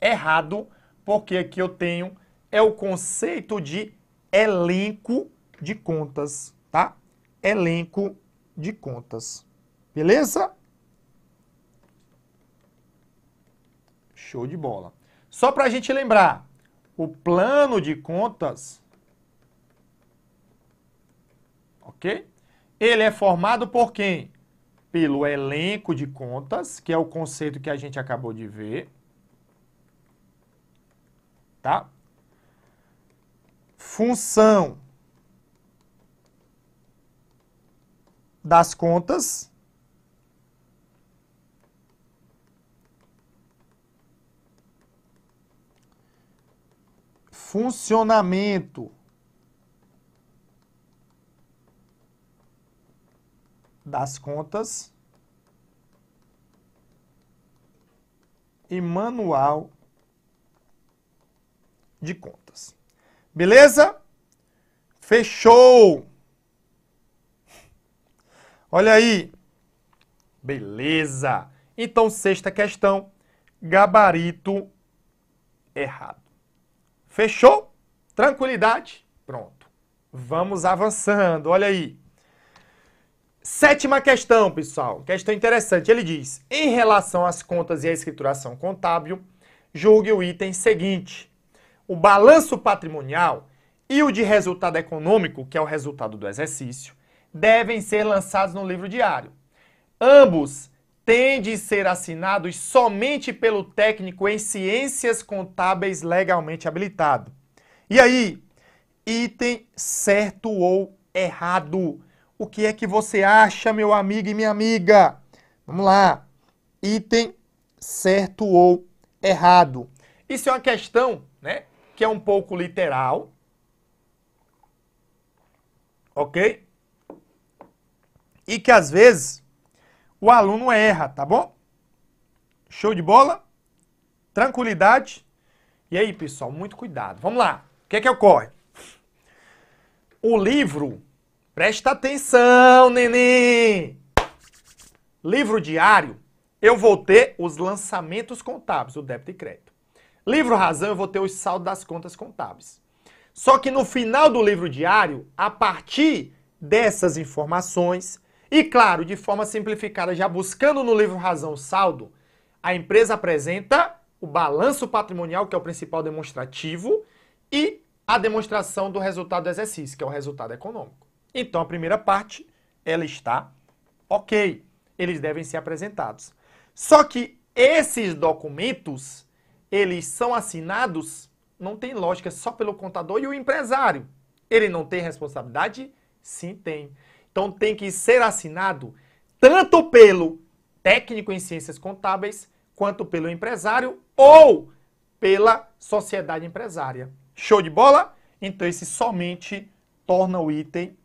errado, porque aqui eu tenho é o conceito de elenco de contas, tá? Elenco de contas. Beleza? Show de bola. Só para a gente lembrar, o plano de contas ok? Ele é formado por quem? Pelo elenco de contas, que é o conceito que a gente acabou de ver, tá? Função das contas funcionamento das Contas e Manual de Contas. Beleza? Fechou! Olha aí. Beleza. Então, sexta questão, gabarito errado. Fechou? Tranquilidade? Pronto. Vamos avançando. Olha aí. Sétima questão, pessoal. Questão interessante. Ele diz: em relação às contas e à escrituração contábil, julgue o item seguinte. O balanço patrimonial e o de resultado econômico, que é o resultado do exercício, devem ser lançados no livro diário. Ambos têm de ser assinados somente pelo técnico em ciências contábeis legalmente habilitado. E aí, item certo ou errado? O que é que você acha, meu amigo e minha amiga? Vamos lá. Item certo ou errado. Isso é uma questão, né, que é um pouco literal. OK? E que às vezes o aluno erra, tá bom? Show de bola? Tranquilidade? E aí, pessoal, muito cuidado. Vamos lá. O que é que ocorre? O livro Presta atenção, neném! Livro diário, eu vou ter os lançamentos contábeis, o débito e crédito. Livro razão, eu vou ter os saldos das contas contábeis. Só que no final do livro diário, a partir dessas informações, e claro, de forma simplificada, já buscando no livro razão o saldo, a empresa apresenta o balanço patrimonial, que é o principal demonstrativo, e a demonstração do resultado do exercício, que é o resultado econômico. Então a primeira parte, ela está ok. Eles devem ser apresentados. Só que esses documentos, eles são assinados, não tem lógica, só pelo contador e o empresário. Ele não tem responsabilidade? Sim, tem. Então tem que ser assinado tanto pelo técnico em ciências contábeis, quanto pelo empresário ou pela sociedade empresária. Show de bola? Então esse somente torna o item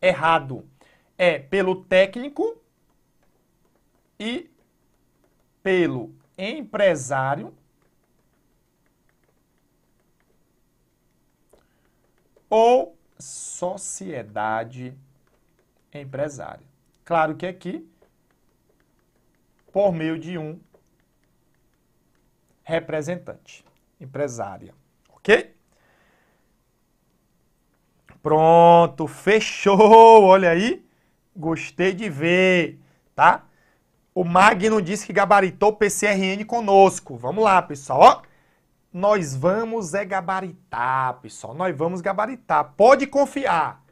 errado é pelo técnico e pelo empresário ou sociedade empresária. Claro que aqui, por meio de um representante, empresária, ok? Pronto, fechou, [laughs] olha aí. Gostei de ver, tá? O Magno disse que gabaritou PCRN conosco. Vamos lá, pessoal, ó. Nós vamos é gabaritar, pessoal. Nós vamos gabaritar. Pode confiar.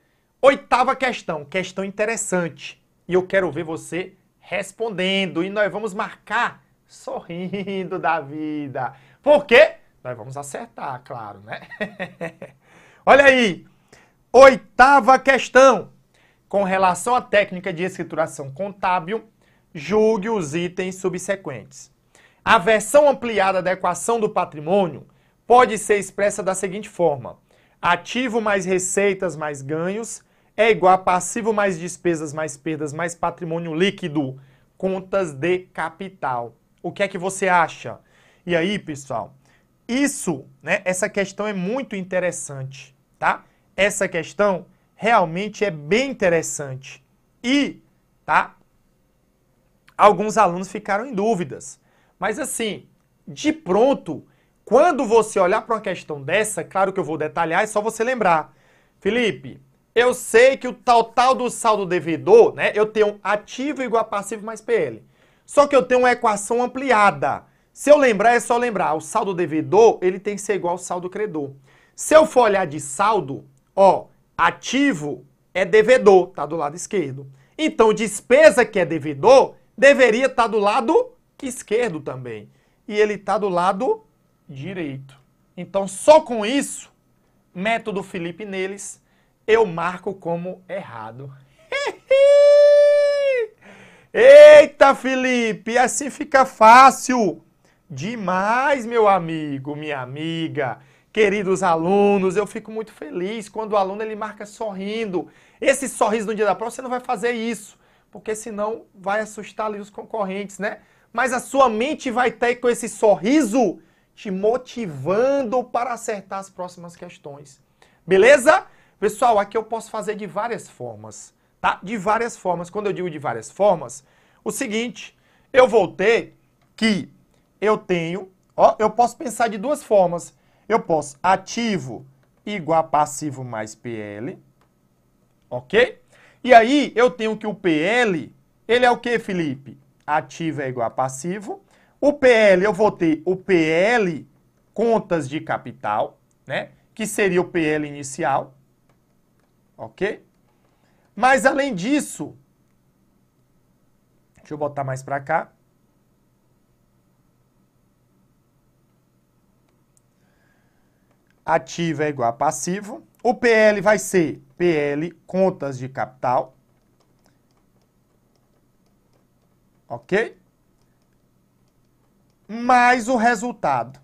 Oitava questão, questão interessante. E eu quero ver você respondendo. E nós vamos marcar sorrindo da vida. Por quê? Nós vamos acertar, claro, né? [laughs] Olha aí. Oitava questão. Com relação à técnica de escrituração contábil, julgue os itens subsequentes. A versão ampliada da equação do patrimônio pode ser expressa da seguinte forma: ativo mais receitas mais ganhos é igual a passivo mais despesas mais perdas mais patrimônio líquido, contas de capital. O que é que você acha? E aí, pessoal, isso, né, essa questão é muito interessante, tá? essa questão realmente é bem interessante. E, tá? Alguns alunos ficaram em dúvidas. Mas assim, de pronto, quando você olhar para uma questão dessa, claro que eu vou detalhar, é só você lembrar. Felipe, eu sei que o total do saldo devedor, né? Eu tenho ativo igual a passivo mais PL. Só que eu tenho uma equação ampliada. Se eu lembrar, é só lembrar. O saldo devedor, ele tem que ser igual ao saldo credor. Se eu for olhar de saldo, Ó, ativo é devedor, tá do lado esquerdo. Então, despesa que é devedor deveria estar tá do lado esquerdo também. E ele está do lado direito. Então, só com isso, método Felipe neles, eu marco como errado. [laughs] Eita, Felipe, assim fica fácil demais, meu amigo, minha amiga queridos alunos. Eu fico muito feliz quando o aluno ele marca sorrindo. Esse sorriso no dia da prova, você não vai fazer isso, porque senão vai assustar ali os concorrentes, né? Mas a sua mente vai ter com esse sorriso te motivando para acertar as próximas questões. Beleza? Pessoal, aqui eu posso fazer de várias formas, tá? De várias formas. Quando eu digo de várias formas, o seguinte, eu vou ter que eu tenho, ó, eu posso pensar de duas formas eu posso ativo igual a passivo mais PL, ok? E aí eu tenho que o PL, ele é o que, Felipe? Ativo é igual a passivo. O PL, eu vou ter o PL contas de capital, né? Que seria o PL inicial, ok? Mas além disso, deixa eu botar mais para cá, ativo é igual a passivo. O PL vai ser PL contas de capital. Ok? Mais o resultado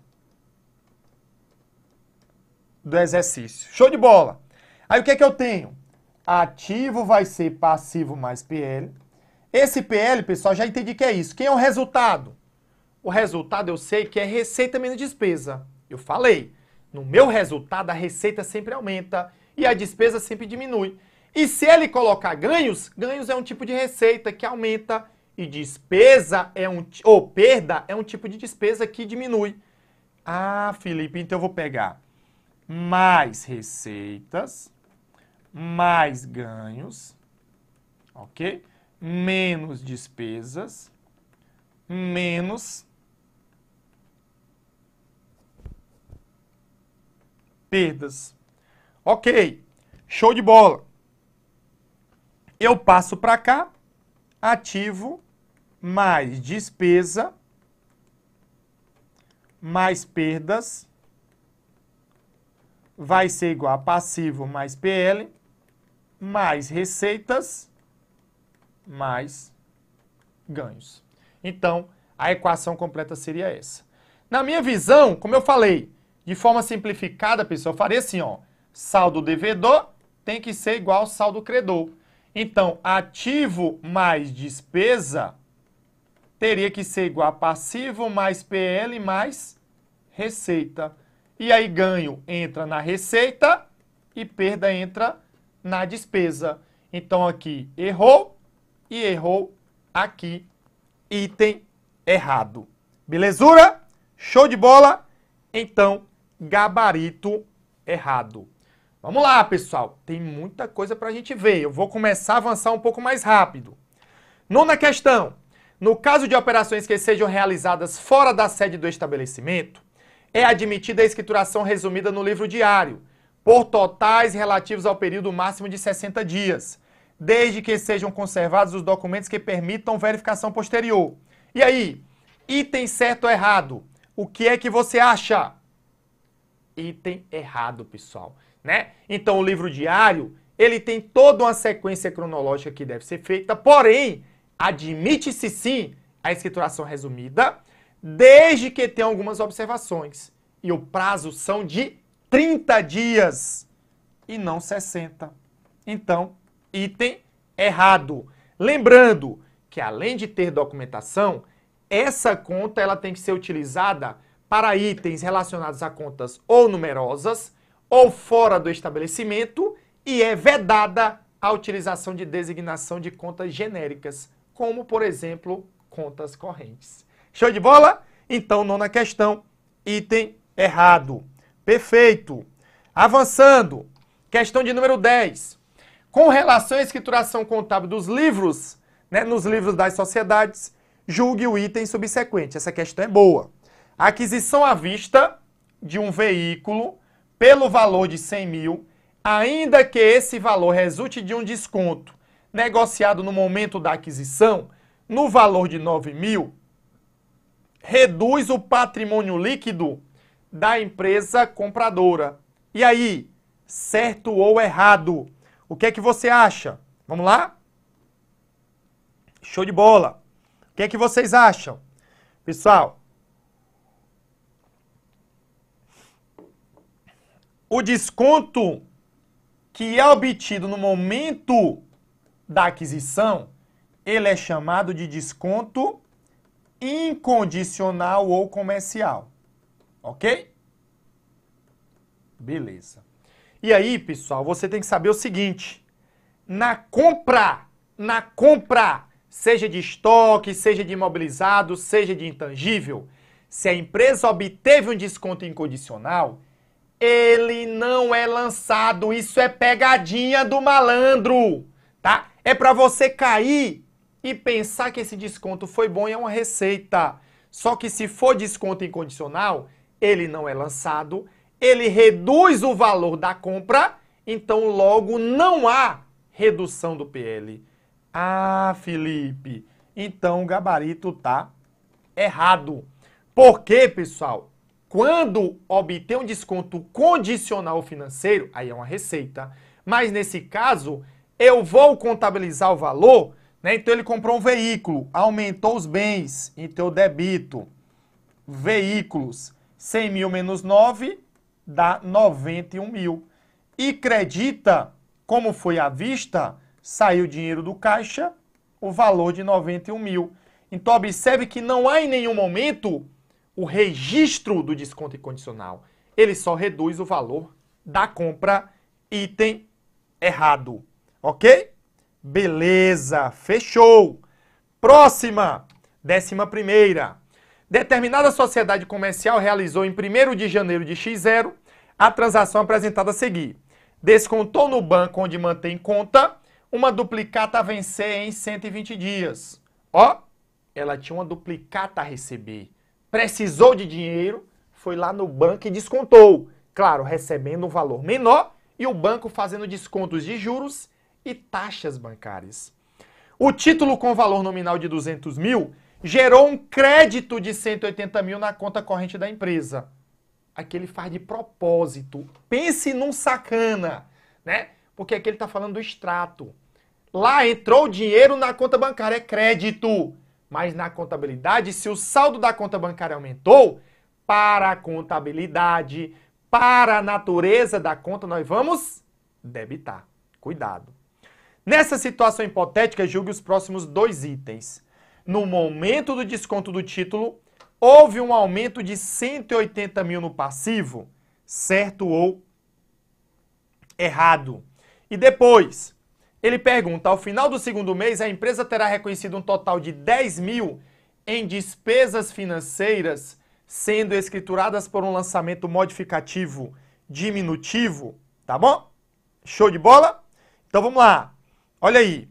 do exercício. Show de bola! Aí o que é que eu tenho? Ativo vai ser passivo mais PL. Esse PL, pessoal, já entendi que é isso. Quem é o resultado? O resultado eu sei que é receita menos despesa. Eu falei. No meu resultado, a receita sempre aumenta e a despesa sempre diminui. E se ele colocar ganhos, ganhos é um tipo de receita que aumenta e despesa é um ou perda é um tipo de despesa que diminui. Ah, Felipe, então eu vou pegar mais receitas mais ganhos, OK? Menos despesas, menos perdas. Ok, show de bola. Eu passo para cá, ativo, mais despesa, mais perdas, vai ser igual a passivo mais PL, mais receitas, mais ganhos. Então, a equação completa seria essa. Na minha visão, como eu falei, de forma simplificada, pessoal, eu faria assim, ó. Saldo devedor tem que ser igual ao saldo credor. Então, ativo mais despesa teria que ser igual a passivo mais PL mais receita. E aí ganho entra na receita e perda entra na despesa. Então aqui errou e errou aqui. Item errado. Belezura? Show de bola? Então, gabarito errado. Vamos lá, pessoal. Tem muita coisa para a gente ver. Eu vou começar a avançar um pouco mais rápido. Nona questão. No caso de operações que sejam realizadas fora da sede do estabelecimento, é admitida a escrituração resumida no livro diário, por totais relativos ao período máximo de 60 dias, desde que sejam conservados os documentos que permitam verificação posterior. E aí, item certo ou errado? O que é que você acha? item errado, pessoal, né? Então o livro diário, ele tem toda uma sequência cronológica que deve ser feita, porém, admite-se sim a escrituração resumida, desde que tenha algumas observações. E o prazo são de 30 dias e não 60. Então, item errado. Lembrando que além de ter documentação, essa conta ela tem que ser utilizada para itens relacionados a contas ou numerosas ou fora do estabelecimento e é vedada a utilização de designação de contas genéricas, como, por exemplo, contas correntes. Show de bola? Então, nona questão, item errado. Perfeito. Avançando, questão de número 10. Com relação à escrituração contábil dos livros, né, nos livros das sociedades, julgue o item subsequente. Essa questão é boa. Aquisição à vista de um veículo pelo valor de 100 mil, ainda que esse valor resulte de um desconto negociado no momento da aquisição, no valor de 9 mil, reduz o patrimônio líquido da empresa compradora. E aí, certo ou errado? O que é que você acha? Vamos lá? Show de bola! O que é que vocês acham? Pessoal, o desconto que é obtido no momento da aquisição, ele é chamado de desconto incondicional ou comercial. Ok? Beleza. E aí, pessoal, você tem que saber o seguinte: na compra, na compra, seja de estoque, seja de imobilizado, seja de intangível, se a empresa obteve um desconto incondicional, ele não é lançado. Isso é pegadinha do malandro, tá? É para você cair e pensar que esse desconto foi bom e é uma receita. Só que se for desconto incondicional, ele não é lançado, ele reduz o valor da compra, então logo não há redução do PL. Ah, Felipe, então o gabarito tá errado. Por quê, pessoal? Quando obter um desconto condicional financeiro, aí é uma receita. Mas nesse caso, eu vou contabilizar o valor, né? Então ele comprou um veículo, aumentou os bens, então eu debito veículos 100 mil menos 9 dá 91 mil. E credita, como foi à vista, saiu o dinheiro do caixa, o valor de 91 mil. Então observe que não há em nenhum momento o registro do desconto incondicional. Ele só reduz o valor da compra item errado. Ok? Beleza, fechou. Próxima, décima primeira. Determinada sociedade comercial realizou em 1 de janeiro de X0 a transação apresentada a seguir. Descontou no banco onde mantém conta uma duplicata a vencer em 120 dias. Ó, ela tinha uma duplicata a receber precisou de dinheiro, foi lá no banco e descontou. Claro, recebendo um valor menor e o banco fazendo descontos de juros e taxas bancárias. O título com valor nominal de 200 mil gerou um crédito de 180 mil na conta corrente da empresa. Aqui ele faz de propósito. Pense num sacana, né? Porque aqui ele está falando do extrato. Lá entrou dinheiro na conta bancária, é crédito. Mas na contabilidade, se o saldo da conta bancária aumentou, para a contabilidade, para a natureza da conta, nós vamos debitar. Cuidado. Nessa situação hipotética, julgue os próximos dois itens. No momento do desconto do título, houve um aumento de 180 mil no passivo, certo ou errado. E depois, ele pergunta: ao final do segundo mês, a empresa terá reconhecido um total de 10 mil em despesas financeiras, sendo escrituradas por um lançamento modificativo diminutivo? Tá bom? Show de bola? Então vamos lá. Olha aí.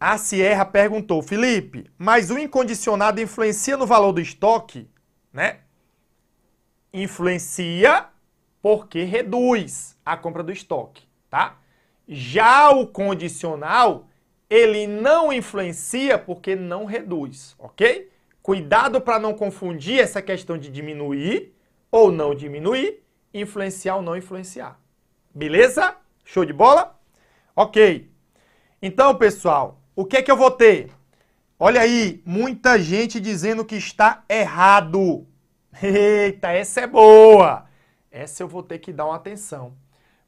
A Sierra perguntou: Felipe, mas o incondicionado influencia no valor do estoque? Né? Influencia porque reduz a compra do estoque, tá? Já o condicional, ele não influencia porque não reduz, ok? Cuidado para não confundir essa questão de diminuir ou não diminuir, influenciar ou não influenciar. Beleza? Show de bola? Ok. Então, pessoal, o que é que eu vou ter? Olha aí, muita gente dizendo que está errado. [laughs] Eita, essa é boa! Essa eu vou ter que dar uma atenção.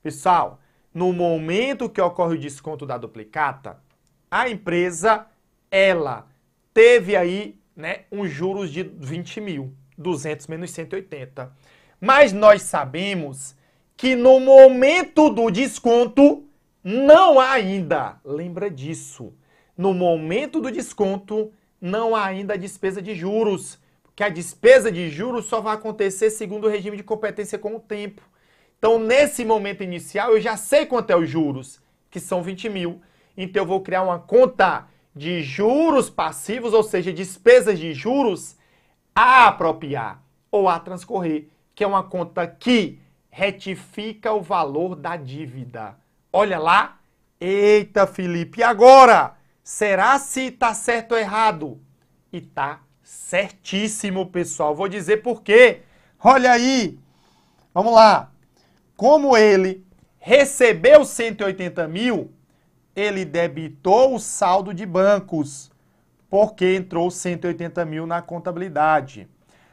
Pessoal, no momento que ocorre o desconto da duplicata, a empresa, ela teve aí né, um juros de 20 mil, 200 menos 180. Mas nós sabemos que no momento do desconto não há ainda, lembra disso, no momento do desconto não há ainda a despesa de juros, porque a despesa de juros só vai acontecer segundo o regime de competência com o tempo. Então, nesse momento inicial, eu já sei quanto é os juros, que são 20 mil. Então, eu vou criar uma conta de juros passivos, ou seja, despesas de juros a apropriar ou a transcorrer, que é uma conta que retifica o valor da dívida. Olha lá. Eita, Felipe, e agora? Será se está certo ou errado? E tá certíssimo, pessoal. Vou dizer por quê. Olha aí. Vamos lá como ele recebeu 180 mil, ele debitou o saldo de bancos, porque entrou 180 mil na contabilidade.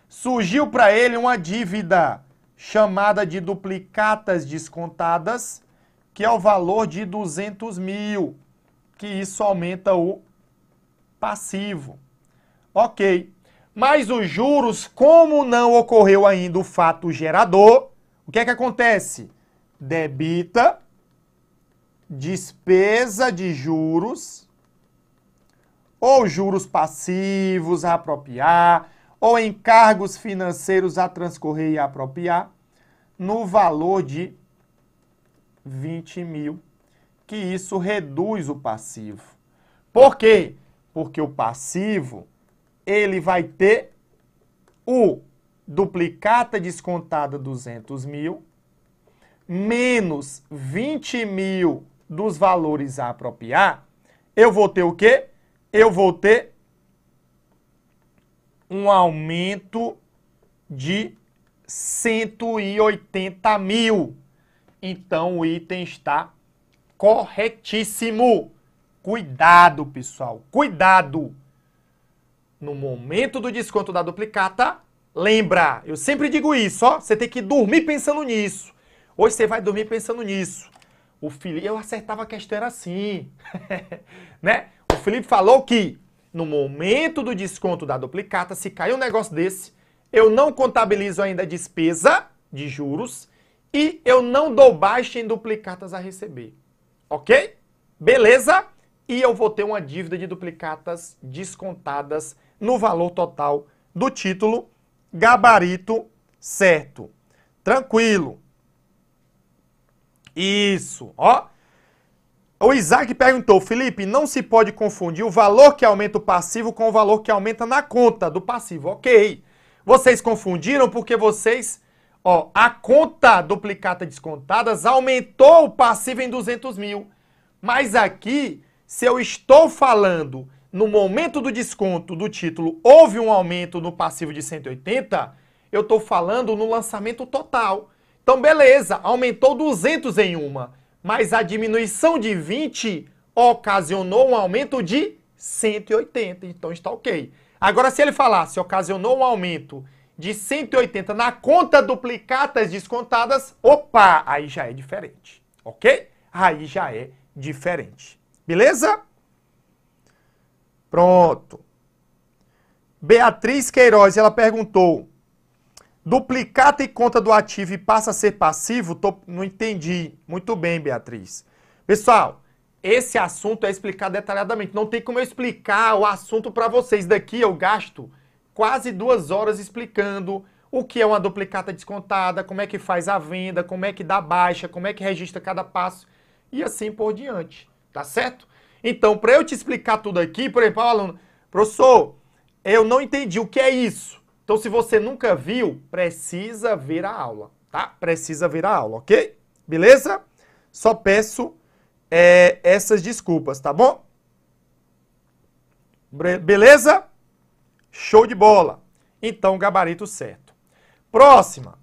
Surgiu para ele uma dívida chamada de duplicatas descontadas, que é o valor de 200 mil, que isso aumenta o passivo. Ok, mas os juros, como não ocorreu ainda o fato gerador, o que é que acontece? Debita despesa de juros ou juros passivos a apropriar ou encargos financeiros a transcorrer e a apropriar no valor de 20 mil, que isso reduz o passivo. Por quê? Porque o passivo ele vai ter o duplicata descontada 200 mil, menos 20 mil dos valores a apropriar, eu vou ter o quê? Eu vou ter um aumento de 180 mil. Então o item está corretíssimo. Cuidado, pessoal, cuidado! No momento do desconto da duplicata, Lembra, eu sempre digo isso, ó. Você tem que dormir pensando nisso. Hoje você vai dormir pensando nisso. O Felipe, eu acertava a questão era assim, [laughs] né? O Felipe falou que no momento do desconto da duplicata, se cair um negócio desse, eu não contabilizo ainda a despesa de juros e eu não dou baixa em duplicatas a receber. Ok? Beleza? E eu vou ter uma dívida de duplicatas descontadas no valor total do título gabarito certo. Tranquilo. Isso, ó. O Isaac perguntou, Felipe, não se pode confundir o valor que aumenta o passivo com o valor que aumenta na conta do passivo. Ok. Vocês confundiram porque vocês, ó, a conta duplicata descontadas aumentou o passivo em 200 mil. Mas aqui, se eu estou falando no momento do desconto do título houve um aumento no passivo de 180, eu estou falando no lançamento total. Então, beleza, aumentou 200 em uma, mas a diminuição de 20 ocasionou um aumento de 180, então está ok. Agora, se ele falasse ocasionou um aumento de 180 na conta duplicatas descontadas, opa, aí já é diferente, ok? Aí já é diferente, beleza? Pronto. Beatriz Queiroz, ela perguntou: duplicata e conta do ativo e passa a ser passivo? Tô, não entendi. Muito bem, Beatriz. Pessoal, esse assunto é explicado detalhadamente. Não tem como eu explicar o assunto para vocês. Daqui eu gasto quase duas horas explicando o que é uma duplicata descontada, como é que faz a venda, como é que dá baixa, como é que registra cada passo e assim por diante. Tá certo? Então, para eu te explicar tudo aqui, por exemplo, aluno, professor, eu não entendi o que é isso. Então, se você nunca viu, precisa ver a aula, tá? Precisa ver a aula, ok? Beleza? Só peço é, essas desculpas, tá bom? Beleza? Show de bola. Então, gabarito certo. Próxima.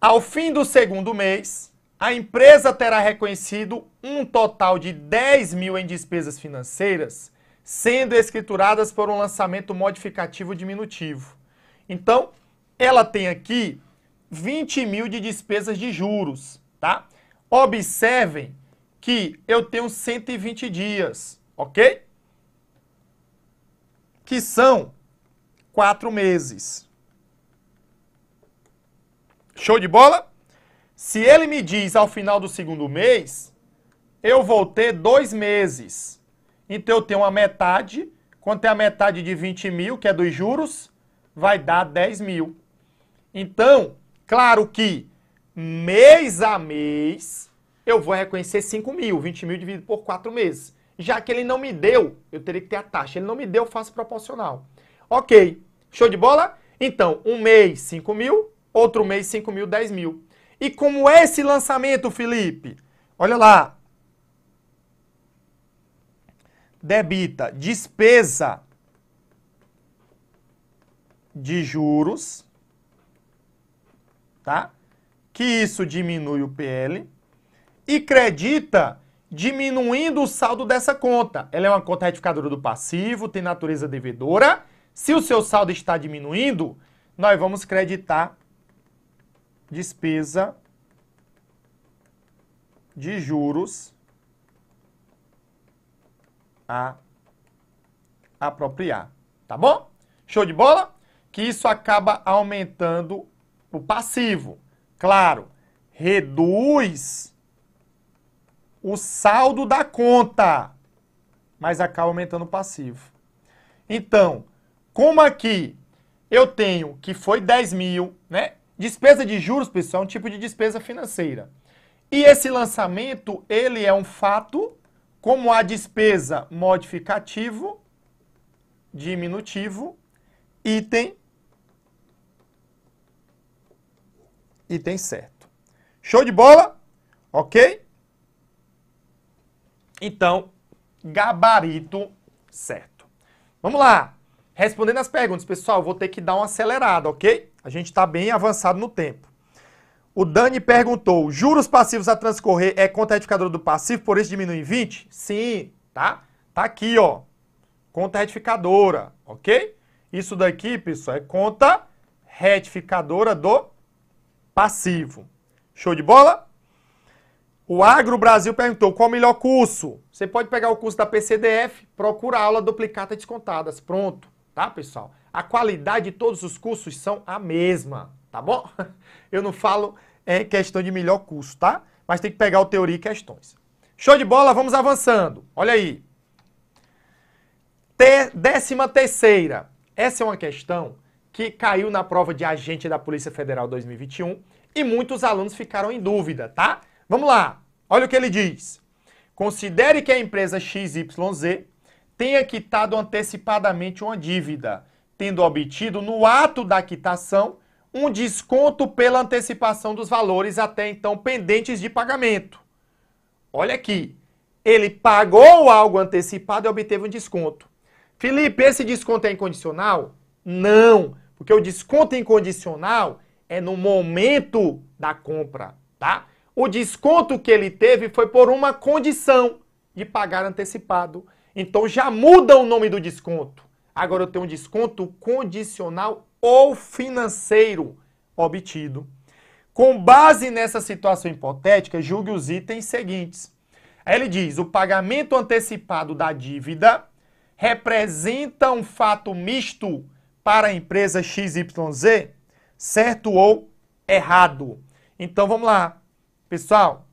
Ao fim do segundo mês, a empresa terá reconhecido um total de 10 mil em despesas financeiras, sendo escrituradas por um lançamento modificativo diminutivo. Então, ela tem aqui 20 mil de despesas de juros, tá? Observem que eu tenho 120 dias, ok? Que são quatro meses. Show de bola? Se ele me diz ao final do segundo mês, eu vou ter dois meses. Então eu tenho uma metade. Quanto é a metade de 20 mil, que é dos juros? Vai dar 10 mil. Então, claro que mês a mês eu vou reconhecer 5 mil, 20 mil dividido por 4 meses. Já que ele não me deu, eu teria que ter a taxa. Ele não me deu, eu faço proporcional. Ok, show de bola? Então, um mês 5 mil, outro mês 5 mil, 10 mil. E como é esse lançamento, Felipe? Olha lá, debita despesa de juros, tá? Que isso diminui o PL e credita diminuindo o saldo dessa conta. Ela é uma conta retificadora do passivo, tem natureza devedora. Se o seu saldo está diminuindo, nós vamos creditar despesa de juros a apropriar. Tá bom? Show de bola? Que isso acaba aumentando o passivo. Claro, reduz o saldo da conta, mas acaba aumentando o passivo. Então, como aqui eu tenho que foi 10 mil, né? Despesa de juros, pessoal, é um tipo de despesa financeira. E esse lançamento, ele é um fato como a despesa modificativo, diminutivo, item, item certo. Show de bola? Ok? Então, gabarito certo. Vamos lá. Respondendo as perguntas, pessoal, vou ter que dar uma acelerada, ok? A gente está bem avançado no tempo. O Dani perguntou: juros passivos a transcorrer é conta retificadora do passivo, por isso diminui em 20? Sim, tá? Tá aqui, ó. Conta retificadora, ok? Isso daqui, pessoal, é conta retificadora do passivo. Show de bola? O Agro Brasil perguntou qual o melhor curso. Você pode pegar o curso da PCDF, procura aula duplicata descontadas. Pronto, tá, pessoal? A qualidade de todos os cursos são a mesma tá bom? [laughs] Eu não falo é, questão de melhor curso, tá? Mas tem que pegar o teoria e questões. Show de bola, vamos avançando. Olha aí. Te, décima terceira. Essa é uma questão que caiu na prova de agente da Polícia Federal 2021 e muitos alunos ficaram em dúvida, tá? Vamos lá. Olha o que ele diz. Considere que a empresa XYZ tenha quitado antecipadamente uma dívida, tendo obtido no ato da quitação um desconto pela antecipação dos valores até então pendentes de pagamento. Olha aqui, ele pagou algo antecipado e obteve um desconto. Felipe, esse desconto é incondicional? Não, porque o desconto incondicional é no momento da compra, tá? O desconto que ele teve foi por uma condição de pagar antecipado. Então já muda o nome do desconto. Agora eu tenho um desconto condicional ou financeiro obtido. Com base nessa situação hipotética, julgue os itens seguintes. Aí ele diz: o pagamento antecipado da dívida representa um fato misto para a empresa XYZ, certo ou errado? Então vamos lá, pessoal.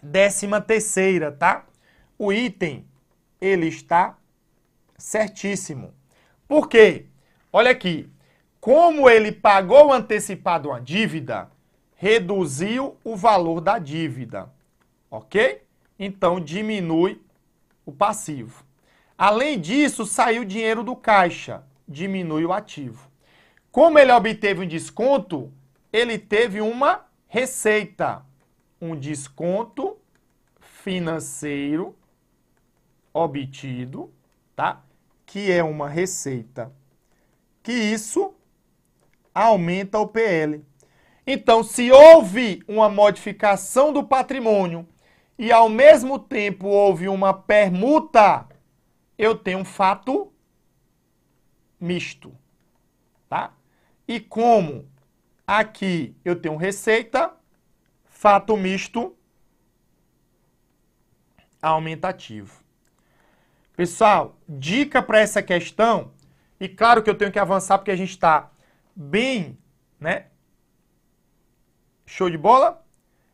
Décima terceira, tá? O item ele está certíssimo. Por quê? Olha aqui. Como ele pagou antecipado a dívida, reduziu o valor da dívida. Ok? Então diminui o passivo. Além disso, saiu dinheiro do caixa, diminui o ativo. Como ele obteve um desconto, ele teve uma receita, um desconto financeiro obtido, tá? Que é uma receita que isso aumenta o PL. Então, se houve uma modificação do patrimônio e ao mesmo tempo houve uma permuta, eu tenho um fato misto, tá? E como aqui eu tenho receita, fato misto aumentativo. Pessoal, dica para essa questão e claro que eu tenho que avançar porque a gente está bem, né? Show de bola?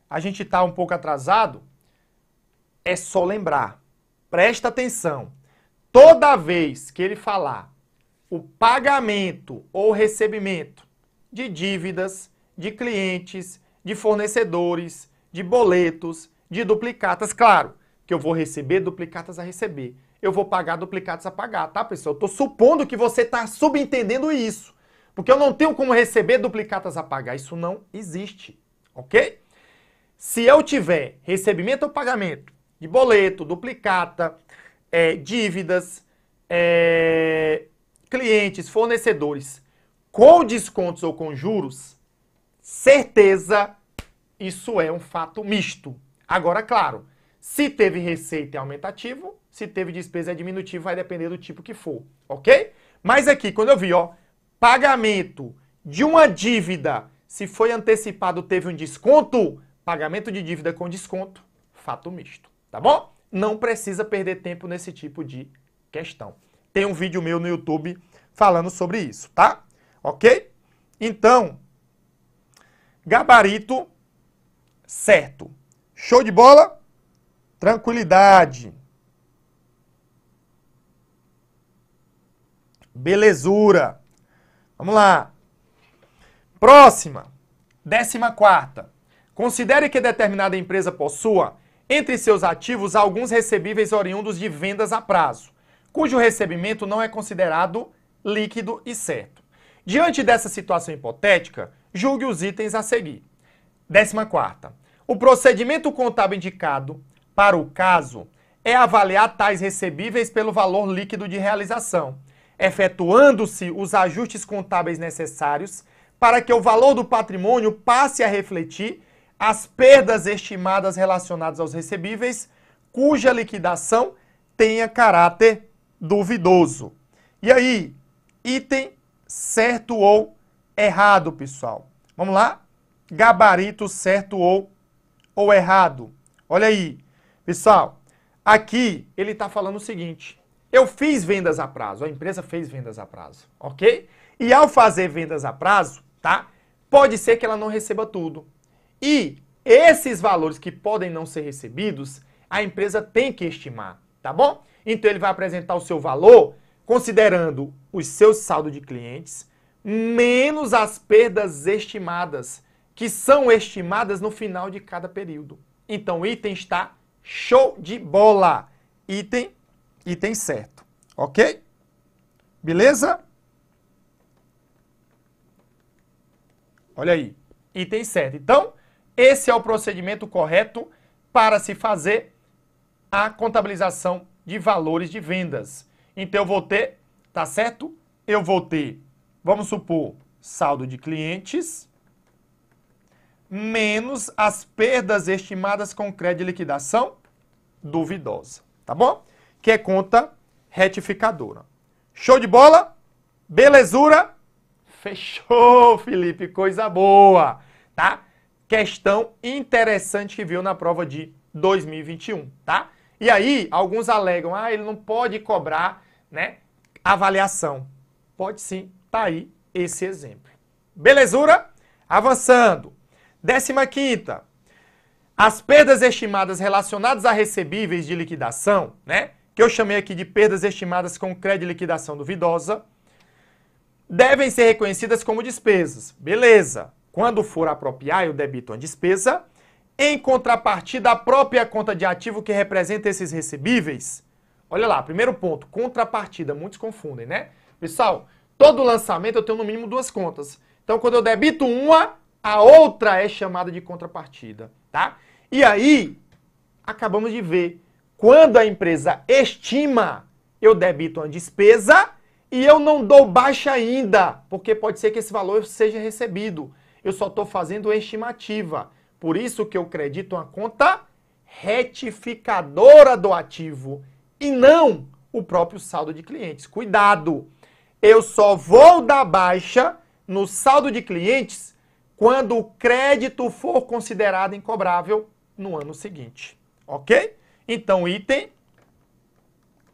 A gente está um pouco atrasado. É só lembrar. Presta atenção. Toda vez que ele falar o pagamento ou recebimento de dívidas, de clientes, de fornecedores, de boletos, de duplicatas, claro que eu vou receber duplicatas a receber eu vou pagar duplicados a pagar, tá, pessoal? Eu tô supondo que você está subentendendo isso. Porque eu não tenho como receber duplicatas a pagar. Isso não existe, ok? Se eu tiver recebimento ou pagamento de boleto, duplicata, é, dívidas, é, clientes, fornecedores, com descontos ou com juros, certeza isso é um fato misto. Agora, claro, se teve receita e aumentativo, se teve despesa é diminutiva, vai depender do tipo que for, ok? Mas aqui, quando eu vi, ó, pagamento de uma dívida, se foi antecipado, teve um desconto, pagamento de dívida com desconto, fato misto, tá bom? Não precisa perder tempo nesse tipo de questão. Tem um vídeo meu no YouTube falando sobre isso, tá? Ok? Então, gabarito certo. Show de bola? Tranquilidade. Belezura. Vamos lá. Próxima. Décima quarta. Considere que determinada empresa possua, entre seus ativos, alguns recebíveis oriundos de vendas a prazo, cujo recebimento não é considerado líquido e certo. Diante dessa situação hipotética, julgue os itens a seguir. Décima quarta. O procedimento contábil indicado para o caso é avaliar tais recebíveis pelo valor líquido de realização efetuando-se os ajustes contábeis necessários para que o valor do patrimônio passe a refletir as perdas estimadas relacionadas aos recebíveis, cuja liquidação tenha caráter duvidoso. E aí, item certo ou errado, pessoal? Vamos lá? Gabarito certo ou, ou errado. Olha aí, pessoal, aqui ele está falando o seguinte: eu fiz vendas a prazo, a empresa fez vendas a prazo, ok? E ao fazer vendas a prazo, tá? Pode ser que ela não receba tudo. E esses valores que podem não ser recebidos, a empresa tem que estimar, tá bom? Então ele vai apresentar o seu valor considerando os seus saldo de clientes menos as perdas estimadas, que são estimadas no final de cada período. Então o item está show de bola. Item item certo. Ok? Beleza? Olha aí, item certo. Então, esse é o procedimento correto para se fazer a contabilização de valores de vendas. Então, eu vou ter, tá certo? Eu vou ter, vamos supor, saldo de clientes menos as perdas estimadas com crédito de liquidação duvidosa, tá bom? que é conta retificadora. Show de bola? Belezura? Fechou, Felipe, coisa boa, tá? Questão interessante que viu na prova de 2021, tá? E aí, alguns alegam, ah, ele não pode cobrar, né, avaliação. Pode sim, tá aí esse exemplo. Belezura? Avançando. Décima quinta. As perdas estimadas relacionadas a recebíveis de liquidação, né, que eu chamei aqui de perdas estimadas com crédito de liquidação duvidosa, devem ser reconhecidas como despesas. Beleza. Quando for apropriar, eu debito uma despesa. Em contrapartida, a própria conta de ativo que representa esses recebíveis. Olha lá, primeiro ponto, contrapartida. Muitos confundem, né? Pessoal, todo lançamento eu tenho no mínimo duas contas. Então, quando eu debito uma, a outra é chamada de contrapartida, tá? E aí, acabamos de ver quando a empresa estima, eu debito uma despesa e eu não dou baixa ainda, porque pode ser que esse valor seja recebido. Eu só estou fazendo estimativa. Por isso que eu credito uma conta retificadora do ativo e não o próprio saldo de clientes. Cuidado! Eu só vou dar baixa no saldo de clientes quando o crédito for considerado incobrável no ano seguinte. Ok? Então, item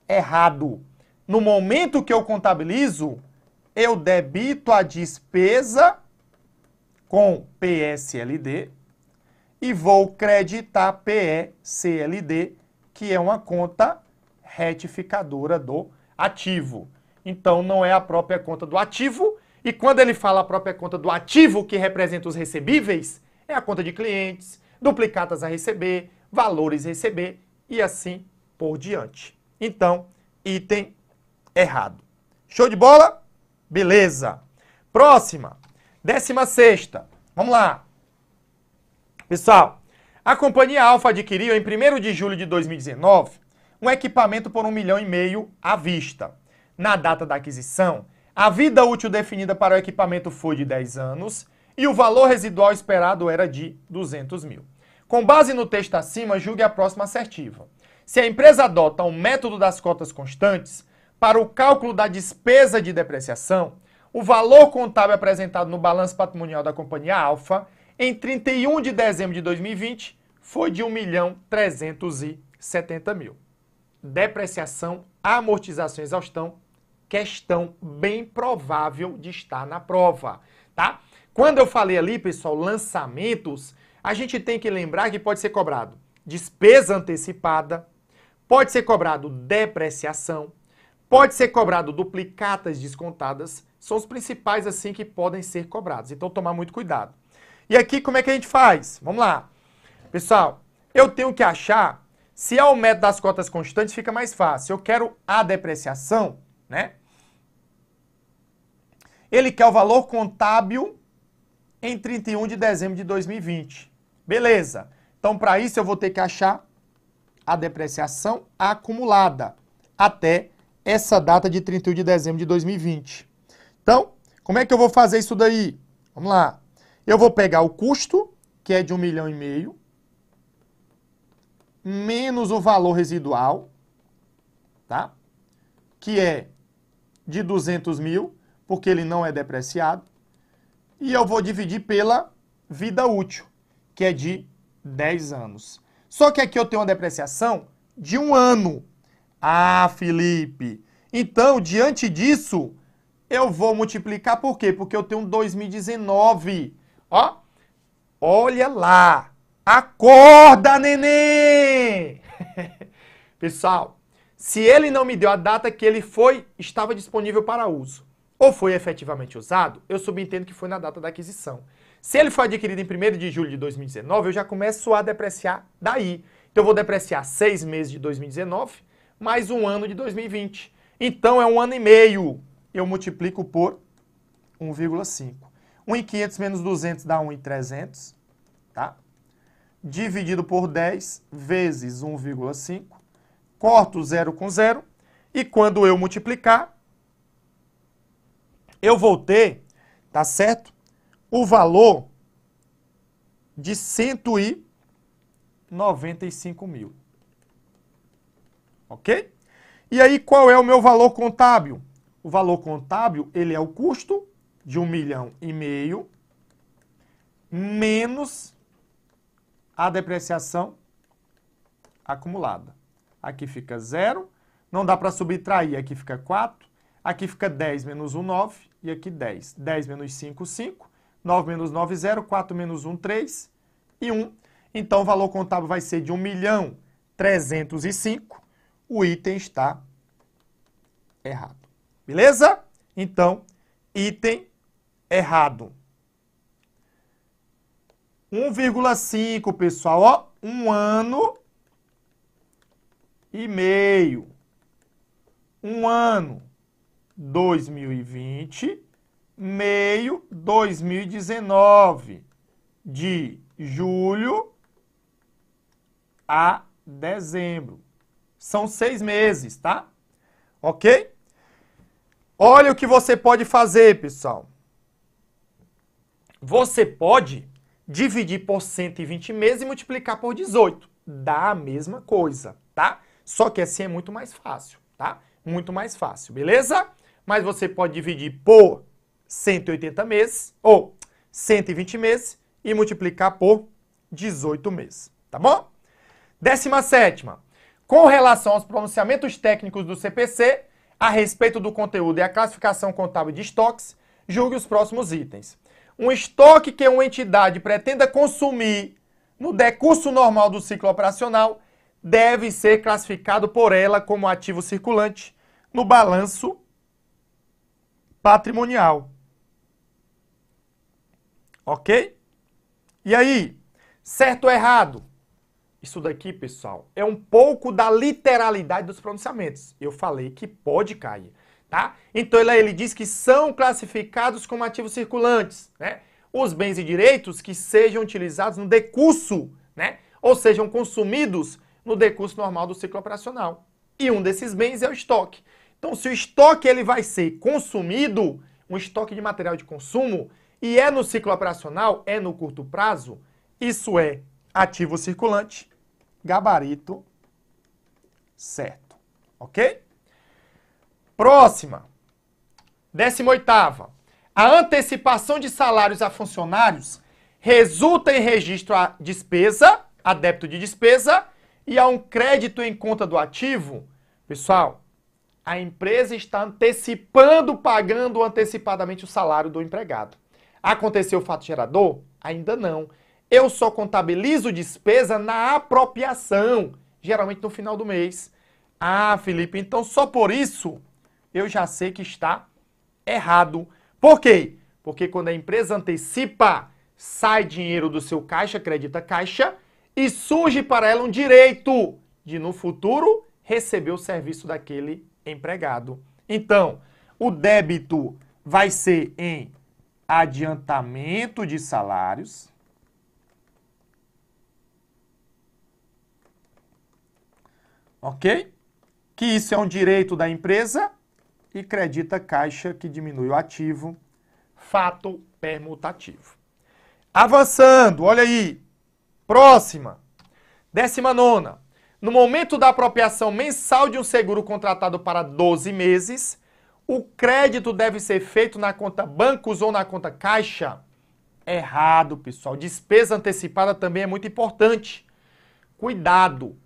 errado. No momento que eu contabilizo, eu debito a despesa com PSLD e vou creditar PECLD, que é uma conta retificadora do ativo. Então, não é a própria conta do ativo. E quando ele fala a própria conta do ativo, que representa os recebíveis, é a conta de clientes, duplicatas a receber, valores a receber e assim por diante. Então, item errado. Show de bola? Beleza. Próxima, décima sexta. Vamos lá. Pessoal, a companhia Alfa adquiriu em 1 de julho de 2019 um equipamento por um milhão e meio à vista. Na data da aquisição, a vida útil definida para o equipamento foi de 10 anos e o valor residual esperado era de 200 mil. Com base no texto acima, julgue a próxima assertiva. Se a empresa adota um método das cotas constantes, para o cálculo da despesa de depreciação, o valor contábil apresentado no balanço patrimonial da companhia Alfa em 31 de dezembro de 2020 foi de 1 milhão 370 mil. Depreciação, amortização e exaustão, questão bem provável de estar na prova, tá? Quando eu falei ali, pessoal, lançamentos, a gente tem que lembrar que pode ser cobrado despesa antecipada, pode ser cobrado depreciação, pode ser cobrado duplicatas descontadas, são os principais assim que podem ser cobrados. Então tomar muito cuidado. E aqui como é que a gente faz? Vamos lá. Pessoal, eu tenho que achar se é o método das cotas constantes fica mais fácil. Eu quero a depreciação, né? Ele quer o valor contábil em 31 de dezembro de 2020. Beleza. Então, para isso, eu vou ter que achar a depreciação acumulada até essa data de 31 de dezembro de 2020. Então, como é que eu vou fazer isso daí? Vamos lá. Eu vou pegar o custo, que é de um milhão e meio, menos o valor residual, tá? Que é de 200 mil, porque ele não é depreciado. E eu vou dividir pela vida útil que é de 10 anos. Só que aqui eu tenho uma depreciação de um ano. Ah, Felipe, então diante disso, eu vou multiplicar por quê? Porque eu tenho 2019. Ó, olha lá. Acorda, neném! [laughs] Pessoal, se ele não me deu a data que ele foi, estava disponível para uso, ou foi efetivamente usado, eu subentendo que foi na data da aquisição. Se ele foi adquirido em 1 de julho de 2019, eu já começo a depreciar daí. Então eu vou depreciar seis meses de 2019 mais um ano de 2020. Então é um ano e meio. Eu multiplico por 1,5. 1,500 menos 200 dá 1,300, tá? Dividido por 10 vezes 1,5. Corto 0 com 0. E quando eu multiplicar, eu vou ter, tá certo? o valor de 195 mil. Ok? E aí, qual é o meu valor contábil? O valor contábil, ele é o custo de 1 milhão e meio menos a depreciação acumulada. Aqui fica zero, não dá para subtrair, aqui fica 4, aqui fica 10 menos 1, 9 e aqui 10. 10 menos 5, 5. 9 menos 9, 0. 4 menos 1, 3. E 1. Então, o valor contábil vai ser de 1 milhão 305. O item está errado. Beleza? Então, item errado. 1,5, pessoal. Ó, um ano e meio. Um ano 2020 meio 2019, de julho a dezembro. São seis meses, tá? Ok? Olha o que você pode fazer, pessoal. Você pode dividir por 120 meses e multiplicar por 18. Dá a mesma coisa, tá? Só que assim é muito mais fácil, tá? Muito mais fácil, beleza? Mas você pode dividir por 180 meses, ou 120 meses, e multiplicar por 18 meses, tá bom? Décima sétima, com relação aos pronunciamentos técnicos do CPC, a respeito do conteúdo e a classificação contábil de estoques, julgue os próximos itens. Um estoque que uma entidade pretenda consumir no decurso normal do ciclo operacional deve ser classificado por ela como ativo circulante no balanço patrimonial. Ok? E aí, certo ou errado? Isso daqui, pessoal, é um pouco da literalidade dos pronunciamentos. Eu falei que pode cair, tá? Então ele diz que são classificados como ativos circulantes, né? Os bens e direitos que sejam utilizados no decurso, né? Ou sejam consumidos no decurso normal do ciclo operacional. E um desses bens é o estoque. Então, se o estoque ele vai ser consumido, um estoque de material de consumo, e é no ciclo operacional, é no curto prazo, isso é ativo circulante, gabarito certo, ok? Próxima, 18 oitava. A antecipação de salários a funcionários resulta em registro à despesa, a débito de despesa, e a um crédito em conta do ativo. Pessoal, a empresa está antecipando, pagando antecipadamente o salário do empregado. Aconteceu o fato gerador? Ainda não. Eu só contabilizo despesa na apropriação, geralmente no final do mês. Ah, Felipe, então só por isso eu já sei que está errado. Por quê? Porque quando a empresa antecipa, sai dinheiro do seu caixa, acredita caixa, e surge para ela um direito de no futuro receber o serviço daquele empregado. Então, o débito vai ser em adiantamento de salários. Ok? Que isso é um direito da empresa e credita caixa que diminui o ativo, fato permutativo. Avançando, olha aí. Próxima. Décima nona. No momento da apropriação mensal de um seguro contratado para 12 meses, o crédito deve ser feito na conta bancos ou na conta caixa? Errado, pessoal. Despesa antecipada também é muito importante. Cuidado.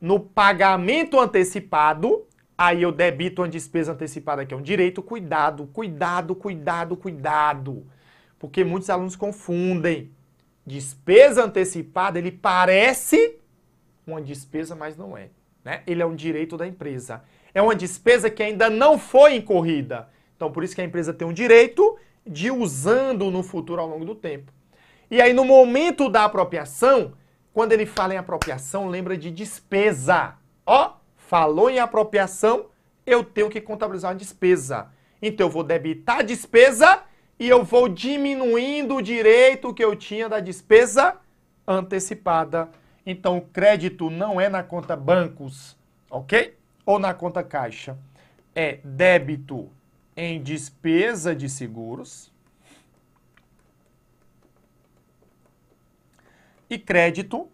No pagamento antecipado, aí eu debito uma despesa antecipada que é um direito. Cuidado, cuidado, cuidado, cuidado. Porque muitos alunos confundem. Despesa antecipada, ele parece uma despesa, mas não é. Né? Ele é um direito da empresa é uma despesa que ainda não foi incorrida. Então, por isso que a empresa tem o direito de ir usando no futuro ao longo do tempo. E aí, no momento da apropriação, quando ele fala em apropriação, lembra de despesa. Ó, falou em apropriação, eu tenho que contabilizar a despesa. Então, eu vou debitar a despesa e eu vou diminuindo o direito que eu tinha da despesa antecipada. Então, o crédito não é na conta bancos, ok? ou na conta caixa é débito em despesa de seguros e crédito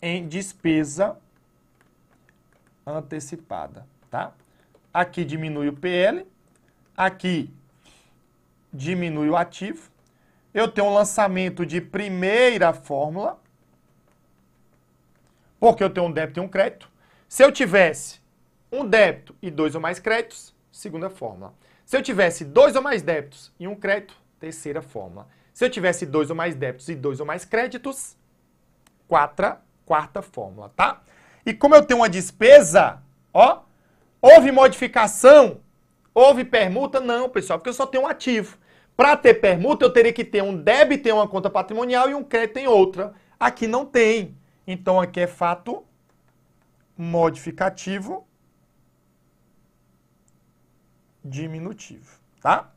em despesa antecipada, tá? Aqui diminui o PL, aqui diminui o ativo. Eu tenho um lançamento de primeira fórmula, porque eu tenho um débito e um crédito. Se eu tivesse um débito e dois ou mais créditos, segunda fórmula. Se eu tivesse dois ou mais débitos e um crédito, terceira fórmula. Se eu tivesse dois ou mais débitos e dois ou mais créditos, quatro quarta fórmula, tá? E como eu tenho uma despesa, ó, houve modificação, houve permuta? Não, pessoal, porque eu só tenho um ativo. Para ter permuta, eu teria que ter um débito em uma conta patrimonial e um crédito em outra. Aqui não tem. Então aqui é fato modificativo diminutivo, tá?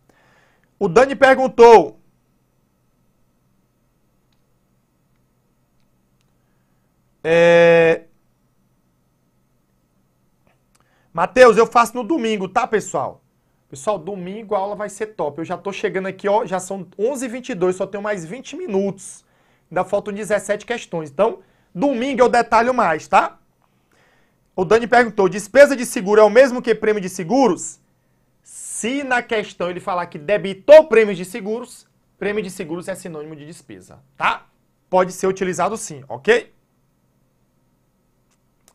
O Dani perguntou. É... Matheus, eu faço no domingo, tá, pessoal? Pessoal, domingo a aula vai ser top. Eu já tô chegando aqui, ó, já são 11h22, só tenho mais 20 minutos. Ainda faltam 17 questões. Então, domingo eu detalho mais, tá? O Dani perguntou: despesa de seguro é o mesmo que prêmio de seguros? Se na questão ele falar que debitou prêmios de seguros, prêmio de seguros é sinônimo de despesa, tá? Pode ser utilizado sim, ok?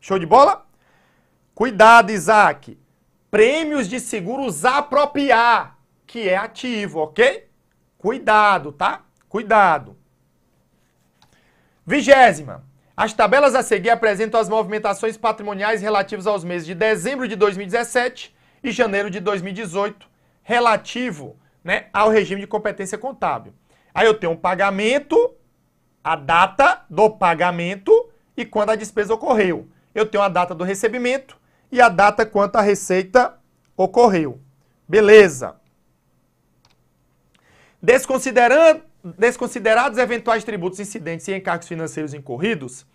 Show de bola? Cuidado, Isaac. Prêmios de seguros apropriar, que é ativo, ok? Cuidado, tá? Cuidado. Vigésima. As tabelas a seguir apresentam as movimentações patrimoniais relativas aos meses de dezembro de 2017 e janeiro de 2018, relativo né, ao regime de competência contábil. Aí eu tenho um pagamento, a data do pagamento e quando a despesa ocorreu. Eu tenho a data do recebimento e a data quanto a receita ocorreu. Beleza. Desconsiderando, desconsiderados eventuais tributos incidentes e encargos financeiros incorridos,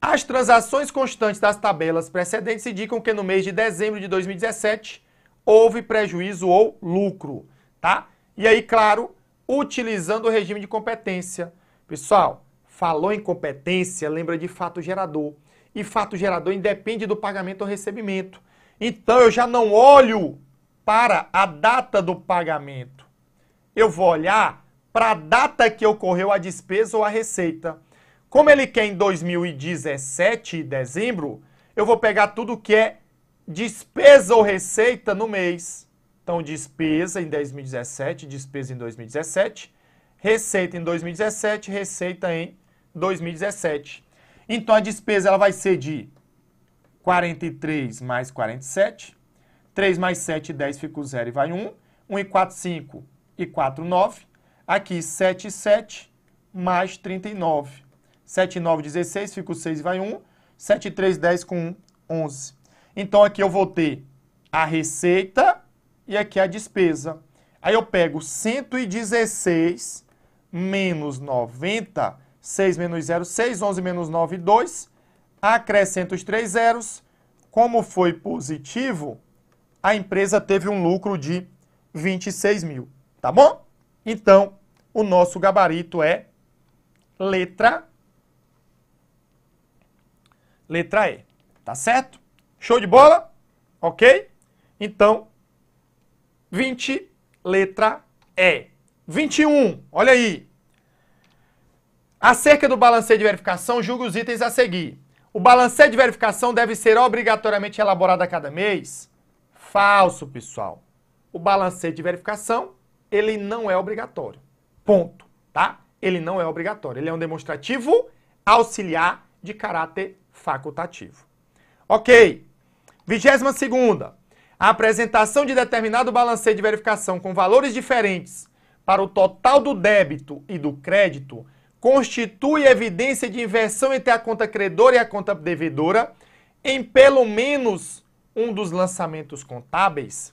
as transações constantes das tabelas precedentes indicam que no mês de dezembro de 2017 houve prejuízo ou lucro, tá? E aí, claro, utilizando o regime de competência. Pessoal, falou em competência, lembra de fato gerador. E fato gerador independe do pagamento ou recebimento. Então eu já não olho para a data do pagamento. Eu vou olhar para a data que ocorreu a despesa ou a receita. Como ele quer em 2017, dezembro, eu vou pegar tudo que é despesa ou receita no mês. Então, despesa em 2017, despesa em 2017, receita em 2017, receita em 2017. Então, a despesa ela vai ser de 43 mais 47, 3 mais 7, 10, fica o 0 e vai 1, 1 e 4, 5 e 4, 9. Aqui, 7 7 mais 39. 7 9, 16, fica o 6 e vai 1, 7 3, 10 com 1, 11. Então aqui eu vou ter a receita e aqui a despesa. Aí eu pego 116 menos 90, 6 menos 0, 6, 11 menos 9, 2, acrescento os três zeros. Como foi positivo, a empresa teve um lucro de 26 mil, tá bom? Então, o nosso gabarito é letra letra E, tá certo? Show de bola? Ok? Então, 20, letra E. 21, olha aí. Acerca do balanço de verificação, julgue os itens a seguir. O balanço de verificação deve ser obrigatoriamente elaborado a cada mês? Falso, pessoal. O balanço de verificação, ele não é obrigatório. Ponto, tá? Ele não é obrigatório. Ele é um demonstrativo auxiliar de caráter facultativo. Ok. Vigésima segunda, a apresentação de determinado balanço de verificação com valores diferentes para o total do débito e do crédito constitui evidência de inversão entre a conta credora e a conta devedora em pelo menos um dos lançamentos contábeis.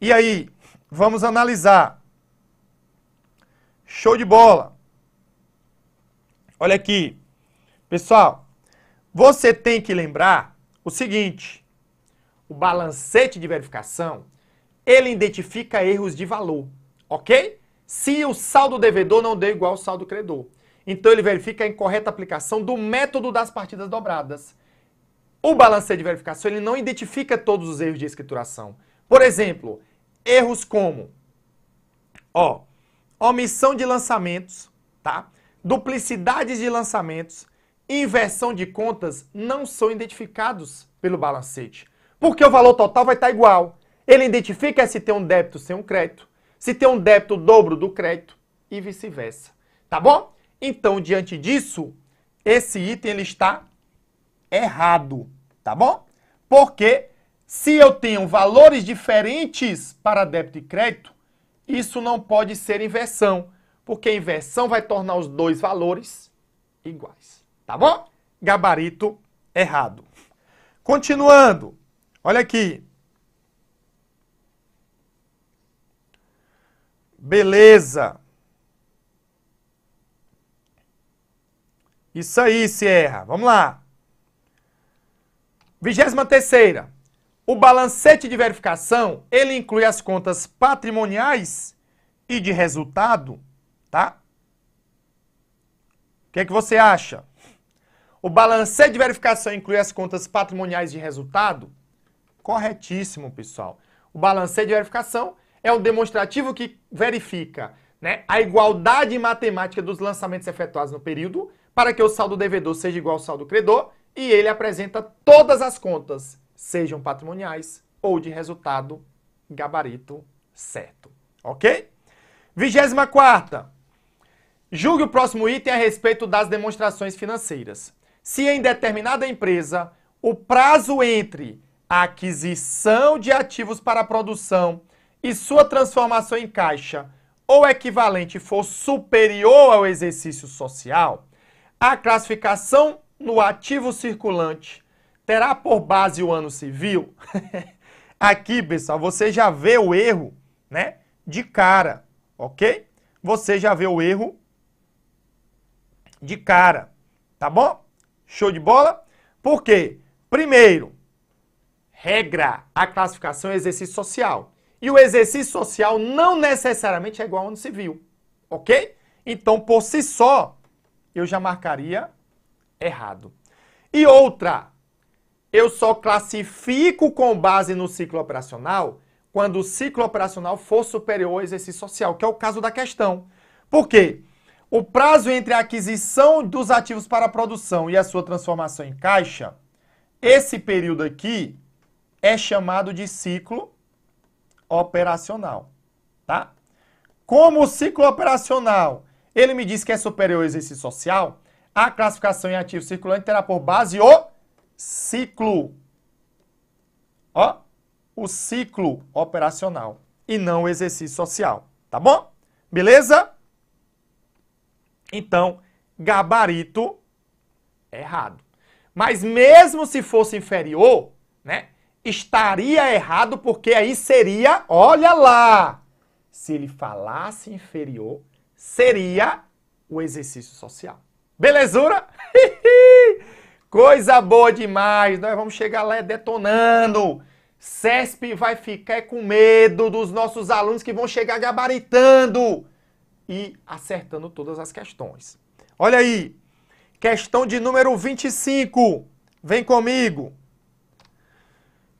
E aí, vamos analisar. Show de bola. Olha aqui. Pessoal, você tem que lembrar o seguinte: o balancete de verificação, ele identifica erros de valor, ok? Se o saldo devedor não deu igual ao saldo credor. Então ele verifica a incorreta aplicação do método das partidas dobradas. O balancete de verificação ele não identifica todos os erros de escrituração. Por exemplo, erros como ó, omissão de lançamentos, tá? duplicidades de lançamentos, inversão de contas não são identificados pelo balancete. Porque o valor total vai estar igual. Ele identifica se tem um débito sem um crédito, se tem um débito dobro do crédito e vice-versa. Tá bom? Então, diante disso, esse item ele está errado, tá bom? Porque se eu tenho valores diferentes para débito e crédito, isso não pode ser inversão, porque a inversão vai tornar os dois valores iguais, tá bom? Gabarito errado. Continuando, Olha aqui. Beleza. Isso aí, Sierra. Vamos lá. 23 O balancete de verificação, ele inclui as contas patrimoniais e de resultado, tá? O que é que você acha? O balancete de verificação inclui as contas patrimoniais de resultado? Corretíssimo, pessoal. O balanço de verificação é o demonstrativo que verifica né, a igualdade matemática dos lançamentos efetuados no período para que o saldo devedor seja igual ao saldo credor e ele apresenta todas as contas, sejam patrimoniais ou de resultado gabarito certo. Ok? 24. Julgue o próximo item a respeito das demonstrações financeiras. Se em determinada empresa o prazo entre a aquisição de ativos para produção e sua transformação em caixa ou equivalente for superior ao exercício social, a classificação no ativo circulante terá por base o ano civil. [laughs] Aqui, pessoal, você já vê o erro, né? De cara, ok? Você já vê o erro de cara, tá bom? Show de bola? Por quê? Primeiro, regra, a classificação é exercício social. E o exercício social não necessariamente é igual ao ano civil, ok? Então, por si só, eu já marcaria errado. E outra, eu só classifico com base no ciclo operacional quando o ciclo operacional for superior ao exercício social, que é o caso da questão. Por quê? O prazo entre a aquisição dos ativos para a produção e a sua transformação em caixa, esse período aqui, é chamado de ciclo operacional, tá? Como o ciclo operacional, ele me diz que é superior ao exercício social, a classificação em ativo circulante terá por base o ciclo. Ó, o ciclo operacional e não o exercício social, tá bom? Beleza? Então, gabarito errado. Mas mesmo se fosse inferior, né? estaria errado, porque aí seria, olha lá, se ele falasse inferior, seria o exercício social. Belezura? [laughs] Coisa boa demais, nós vamos chegar lá detonando. CESP vai ficar com medo dos nossos alunos que vão chegar gabaritando e acertando todas as questões. Olha aí, questão de número 25. Vem comigo.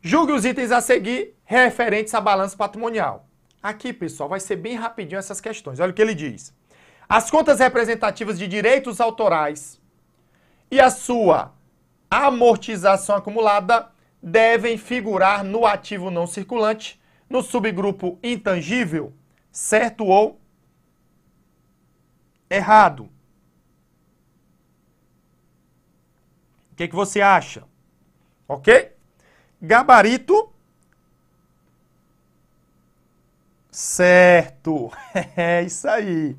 Julgue os itens a seguir referentes à balança patrimonial. Aqui, pessoal, vai ser bem rapidinho essas questões. Olha o que ele diz. As contas representativas de direitos autorais e a sua amortização acumulada devem figurar no ativo não circulante, no subgrupo intangível, certo ou errado. O que, é que você acha? Ok? Gabarito. Certo. [laughs] É isso aí.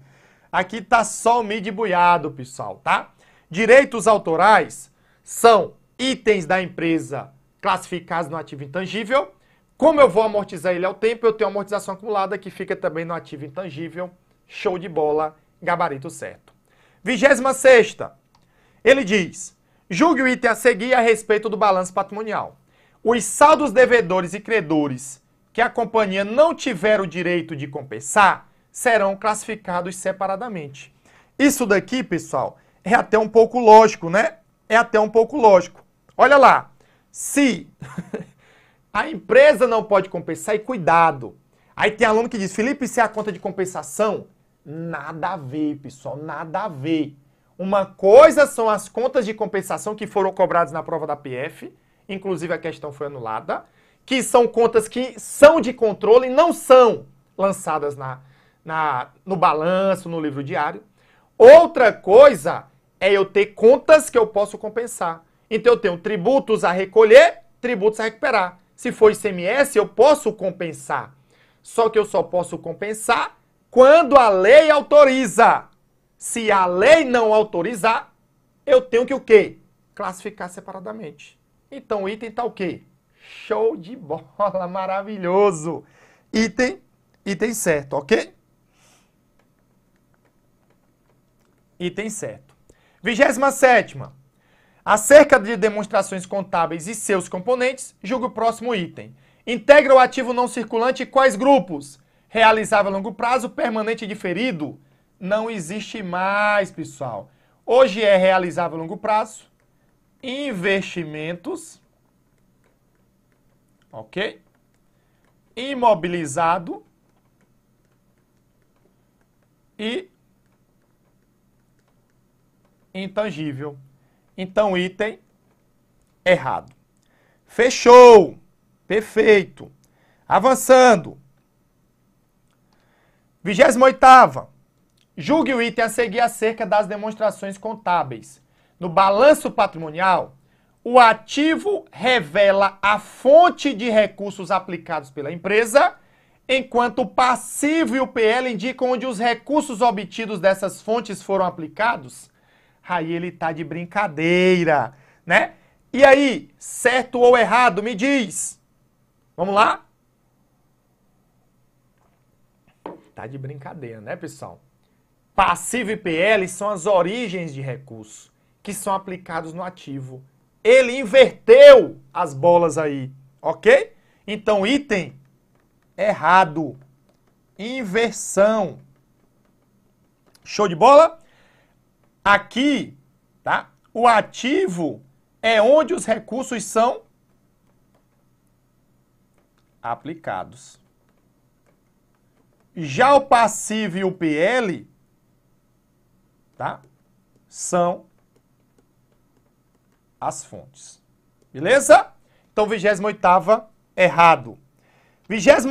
Aqui tá só o MIDI buiado, pessoal, tá? Direitos autorais são itens da empresa classificados no ativo intangível. Como eu vou amortizar ele ao tempo, eu tenho amortização acumulada que fica também no ativo intangível. Show de bola, gabarito certo. 26 sexta. Ele diz: julgue o item a seguir a respeito do balanço patrimonial os saldos devedores e credores que a companhia não tiver o direito de compensar serão classificados separadamente. Isso daqui, pessoal, é até um pouco lógico, né? É até um pouco lógico. Olha lá, se [laughs] a empresa não pode compensar, e cuidado. Aí tem aluno que diz, Felipe, se é a conta de compensação, nada a ver, pessoal, nada a ver. Uma coisa são as contas de compensação que foram cobradas na prova da PF, inclusive a questão foi anulada, que são contas que são de controle, não são lançadas na, na, no balanço, no livro diário. Outra coisa é eu ter contas que eu posso compensar. Então eu tenho tributos a recolher, tributos a recuperar. Se for ICMS, eu posso compensar. Só que eu só posso compensar quando a lei autoriza. Se a lei não autorizar, eu tenho que o quê? Classificar separadamente. Então o item está o quê? Show de bola, [laughs] maravilhoso. Item, item certo, ok? Item certo. 27. Acerca de demonstrações contábeis e seus componentes, julga o próximo item. Integra o ativo não circulante quais grupos? Realizável a longo prazo, permanente e diferido? Não existe mais, pessoal. Hoje é realizável a longo prazo, investimentos, ok? Imobilizado e intangível. Então, item errado. Fechou! Perfeito! Avançando. 28. Julgue o item a seguir acerca das demonstrações contábeis no balanço patrimonial, o ativo revela a fonte de recursos aplicados pela empresa, enquanto o passivo e o PL indicam onde os recursos obtidos dessas fontes foram aplicados. Aí ele tá de brincadeira, né? E aí, certo ou errado, me diz. Vamos lá? Tá de brincadeira, né, pessoal? Passivo e PL são as origens de recurso que são aplicados no ativo. Ele inverteu as bolas aí, ok? Então, item errado. Inversão. Show de bola? Aqui, tá? O ativo é onde os recursos são aplicados. Já o passivo e o PL, tá? São as fontes. Beleza? Então, 28 errado. 29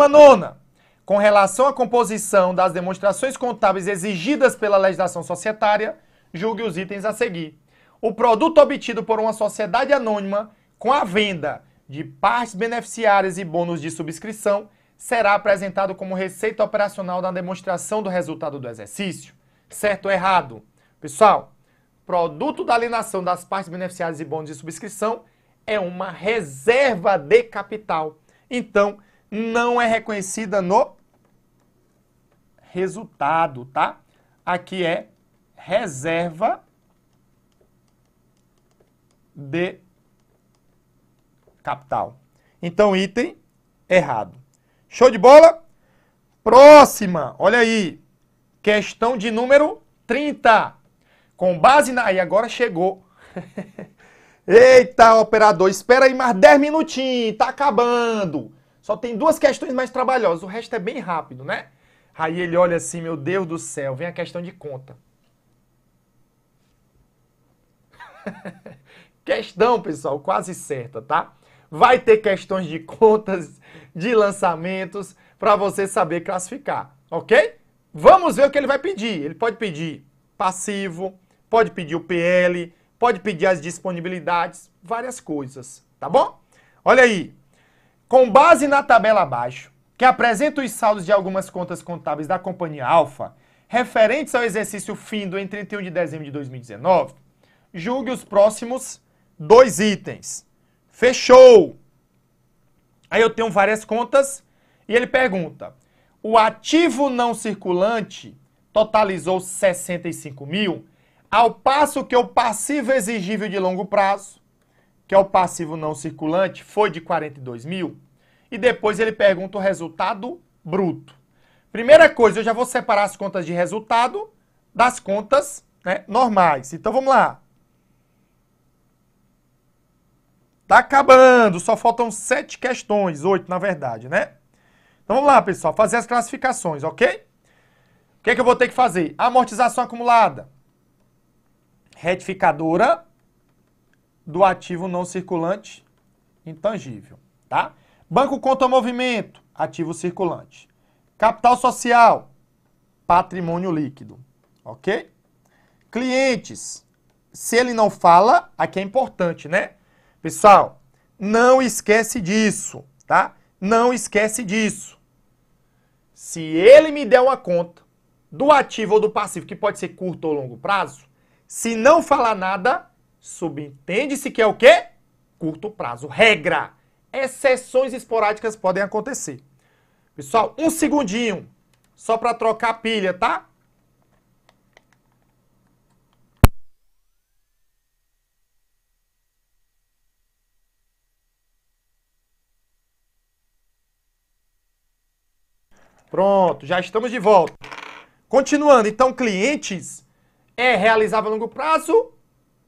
com relação à composição das demonstrações contábeis exigidas pela legislação societária, julgue os itens a seguir. O produto obtido por uma sociedade anônima com a venda de partes beneficiárias e bônus de subscrição será apresentado como receita operacional na demonstração do resultado do exercício. Certo ou errado? Pessoal, produto da alienação das partes beneficiárias e bônus de subscrição é uma reserva de capital. Então, não é reconhecida no resultado, tá? Aqui é reserva de capital. Então, item errado. Show de bola? Próxima, olha aí. Questão de número 30. Com base na. E agora chegou. [laughs] Eita, operador, espera aí mais 10 minutinhos, tá acabando. Só tem duas questões mais trabalhosas, o resto é bem rápido, né? Aí ele olha assim, meu Deus do céu, vem a questão de conta. [laughs] questão, pessoal, quase certa, tá? Vai ter questões de contas, de lançamentos, para você saber classificar, ok? Vamos ver o que ele vai pedir. Ele pode pedir passivo, pode pedir o PL, pode pedir as disponibilidades, várias coisas, tá bom? Olha aí, com base na tabela abaixo, que apresenta os saldos de algumas contas contábeis da Companhia Alfa, referentes ao exercício findo em 31 de dezembro de 2019, julgue os próximos dois itens. Fechou! Aí eu tenho várias contas e ele pergunta: o ativo não circulante totalizou 65 mil ao passo que o passivo exigível de longo prazo, que é o passivo não circulante, foi de 42 mil. E depois ele pergunta o resultado bruto. Primeira coisa, eu já vou separar as contas de resultado das contas né, normais. Então vamos lá. Tá acabando, só faltam sete questões, oito na verdade, né? Então vamos lá, pessoal, fazer as classificações, ok? O que, é que eu vou ter que fazer? Amortização acumulada retificadora do ativo não circulante intangível, tá? Banco conta movimento, ativo circulante. Capital social, patrimônio líquido, ok? Clientes, se ele não fala, aqui é importante, né? Pessoal, não esquece disso, tá? Não esquece disso. Se ele me der uma conta do ativo ou do passivo, que pode ser curto ou longo prazo, se não falar nada, subentende-se que é o quê? Curto prazo. Regra. Exceções esporádicas podem acontecer. Pessoal, um segundinho. Só para trocar a pilha, tá? Pronto, já estamos de volta. Continuando, então, clientes é realizável a longo prazo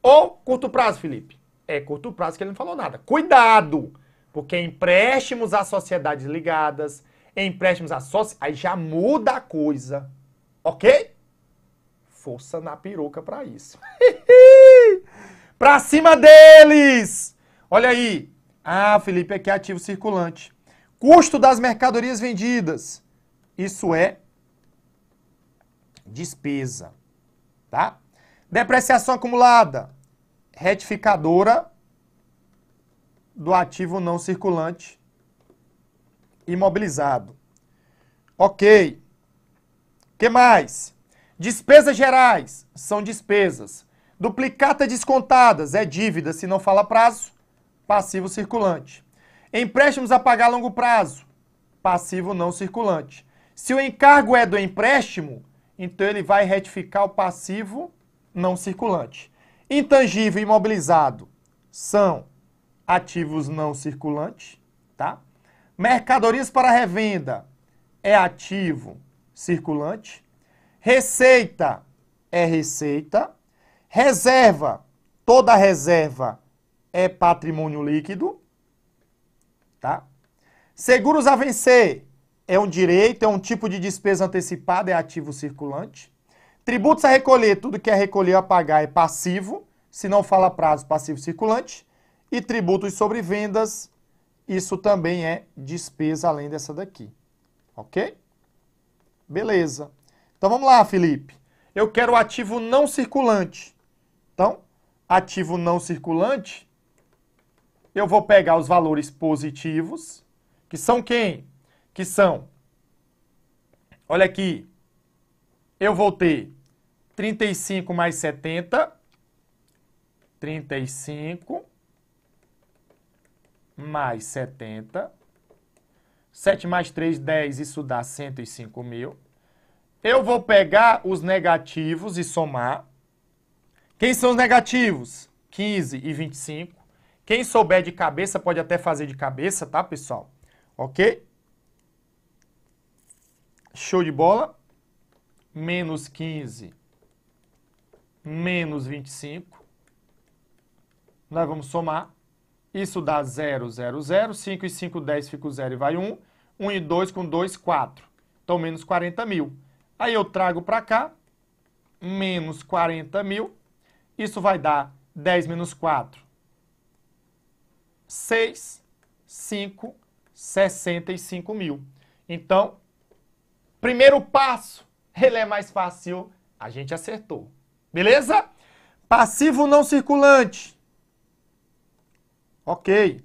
ou curto prazo, Felipe? É curto prazo que ele não falou nada. Cuidado! Porque empréstimos a sociedades ligadas, empréstimos a sócios, Aí já muda a coisa. Ok? Força na peruca para isso. [laughs] pra cima deles! Olha aí. Ah, Felipe, aqui é, é ativo circulante. Custo das mercadorias vendidas. Isso é despesa tá? Depreciação acumulada, retificadora do ativo não circulante imobilizado. Ok. que mais? Despesas gerais são despesas. Duplicata descontadas é dívida se não fala prazo, passivo circulante. Empréstimos a pagar a longo prazo, passivo não circulante. Se o encargo é do empréstimo, então ele vai retificar o passivo não circulante. Intangível e imobilizado são ativos não circulantes, tá? Mercadorias para revenda é ativo circulante. Receita é receita. Reserva, toda reserva é patrimônio líquido, tá? Seguros a vencer é um direito, é um tipo de despesa antecipada, é ativo circulante. Tributos a recolher, tudo que é recolher ou pagar é passivo, se não fala prazo, passivo circulante. E tributos sobre vendas, isso também é despesa além dessa daqui. Ok? Beleza. Então vamos lá, Felipe. Eu quero ativo não circulante. Então, ativo não circulante, eu vou pegar os valores positivos, que são quem? que são, olha aqui, eu vou ter 35 mais 70, 35 mais 70, 7 mais 3, 10, isso dá 105 mil. Eu vou pegar os negativos e somar. Quem são os negativos? 15 e 25. Quem souber de cabeça pode até fazer de cabeça, tá, pessoal? Ok? Show de bola. Menos 15, menos 25. Nós vamos somar. Isso dá 0, 0, 0. 5 e 5, 10, fica 0 e vai 1. 1 e 2 com 2, 4. Então, menos 40 mil. Aí eu trago para cá, menos 40 mil. Isso vai dar 10 menos 4, 6, 5, 65 mil. Então, Primeiro passo, ele é mais fácil, a gente acertou. Beleza? Passivo não circulante. Ok.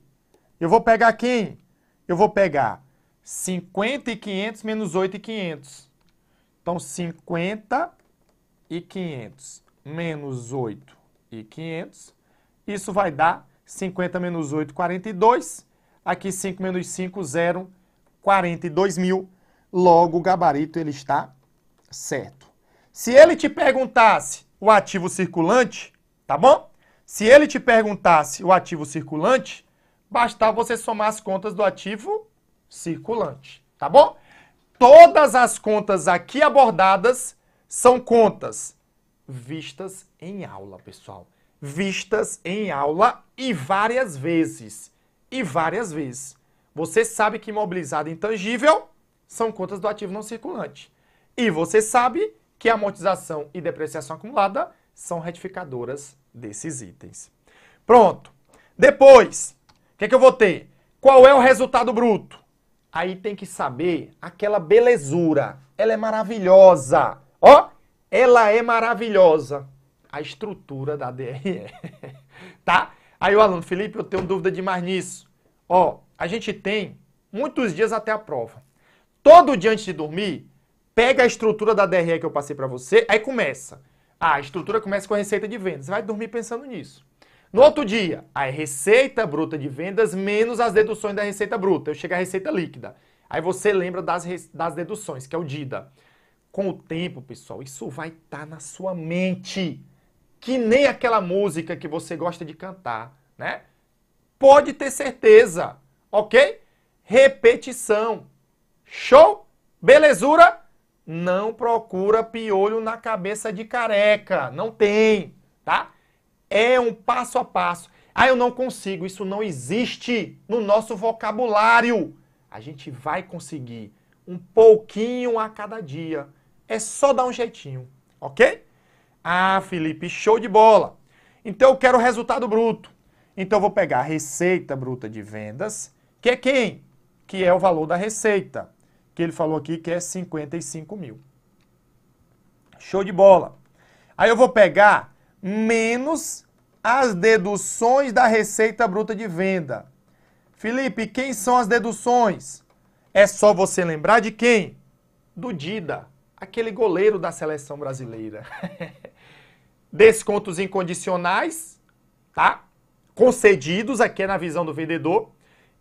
Eu vou pegar quem? Eu vou pegar 50 e 500 menos 8 e 500. Então, 50 e 500 menos 8 e 500. Isso vai dar 50 menos 8, 42. Aqui 5 menos 5, 0, 42 mil. Logo, o gabarito ele está certo. Se ele te perguntasse o ativo circulante, tá bom? Se ele te perguntasse o ativo circulante, bastava você somar as contas do ativo circulante, tá bom? Todas as contas aqui abordadas são contas vistas em aula, pessoal. Vistas em aula e várias vezes. E várias vezes. Você sabe que imobilizado intangível são contas do ativo não circulante. E você sabe que amortização e depreciação acumulada são retificadoras desses itens. Pronto. Depois, o que, é que eu vou ter? Qual é o resultado bruto? Aí tem que saber aquela belezura. Ela é maravilhosa. Ó, ela é maravilhosa. A estrutura da DRE. [laughs] tá? Aí o aluno, Felipe, eu tenho dúvida demais nisso. Ó, a gente tem muitos dias até a prova todo dia antes de dormir, pega a estrutura da DRE que eu passei para você, aí começa. Ah, a estrutura começa com a receita de vendas. Vai dormir pensando nisso. No outro dia, a receita bruta de vendas menos as deduções da receita bruta. Eu chego à receita líquida. Aí você lembra das, das deduções, que é o DIDA. Com o tempo, pessoal, isso vai estar tá na sua mente. Que nem aquela música que você gosta de cantar, né? Pode ter certeza, ok? Repetição. Show? Belezura? Não procura piolho na cabeça de careca. Não tem, tá? É um passo a passo. Ah, eu não consigo. Isso não existe no nosso vocabulário. A gente vai conseguir um pouquinho a cada dia. É só dar um jeitinho, ok? Ah, Felipe, show de bola. Então eu quero o resultado bruto. Então eu vou pegar a receita bruta de vendas, que é quem? Que é o valor da receita que ele falou aqui, que é 55 mil. Show de bola. Aí eu vou pegar menos as deduções da receita bruta de venda. Felipe, quem são as deduções? É só você lembrar de quem? Do Dida, aquele goleiro da seleção brasileira. [laughs] Descontos incondicionais, tá? Concedidos aqui é na visão do vendedor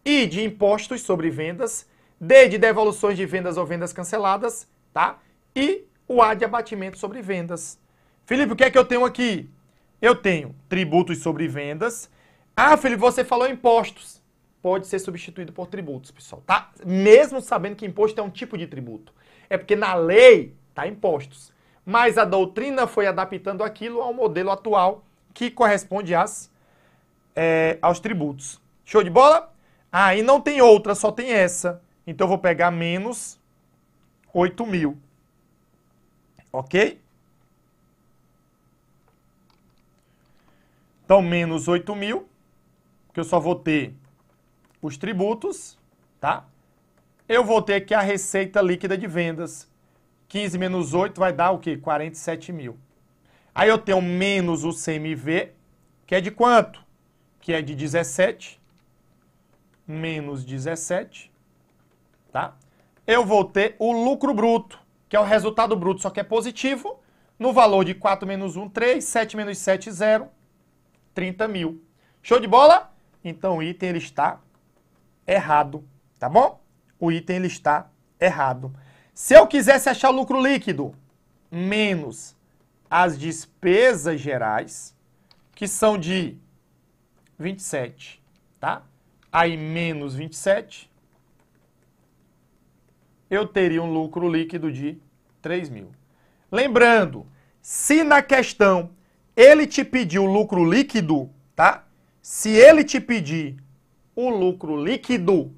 e de impostos sobre vendas D de devoluções de vendas ou vendas canceladas, tá? E o A de abatimento sobre vendas. Felipe, o que é que eu tenho aqui? Eu tenho tributos sobre vendas. Ah, Felipe, você falou impostos. Pode ser substituído por tributos, pessoal, tá? Mesmo sabendo que imposto é um tipo de tributo. É porque na lei tá impostos. Mas a doutrina foi adaptando aquilo ao modelo atual que corresponde às, é, aos tributos. Show de bola? Ah, e não tem outra, só tem essa. Então, eu vou pegar menos 8.000. Ok? Então, menos 8.000, que eu só vou ter os tributos, tá? Eu vou ter aqui a receita líquida de vendas. 15 menos 8 vai dar o quê? 47 mil. Aí eu tenho menos o CMV, que é de quanto? Que é de 17. Menos 17 tá? Eu vou ter o lucro bruto, que é o resultado bruto, só que é positivo, no valor de 4 menos 1, 3, 7 menos 7, 0, 30 mil. Show de bola? Então o item ele está errado, tá bom? O item ele está errado. Se eu quisesse achar o lucro líquido, menos as despesas gerais, que são de 27, tá? Aí menos 27, eu teria um lucro líquido de 3 mil. Lembrando, se na questão ele te pediu lucro líquido, tá? Se ele te pedir o lucro líquido,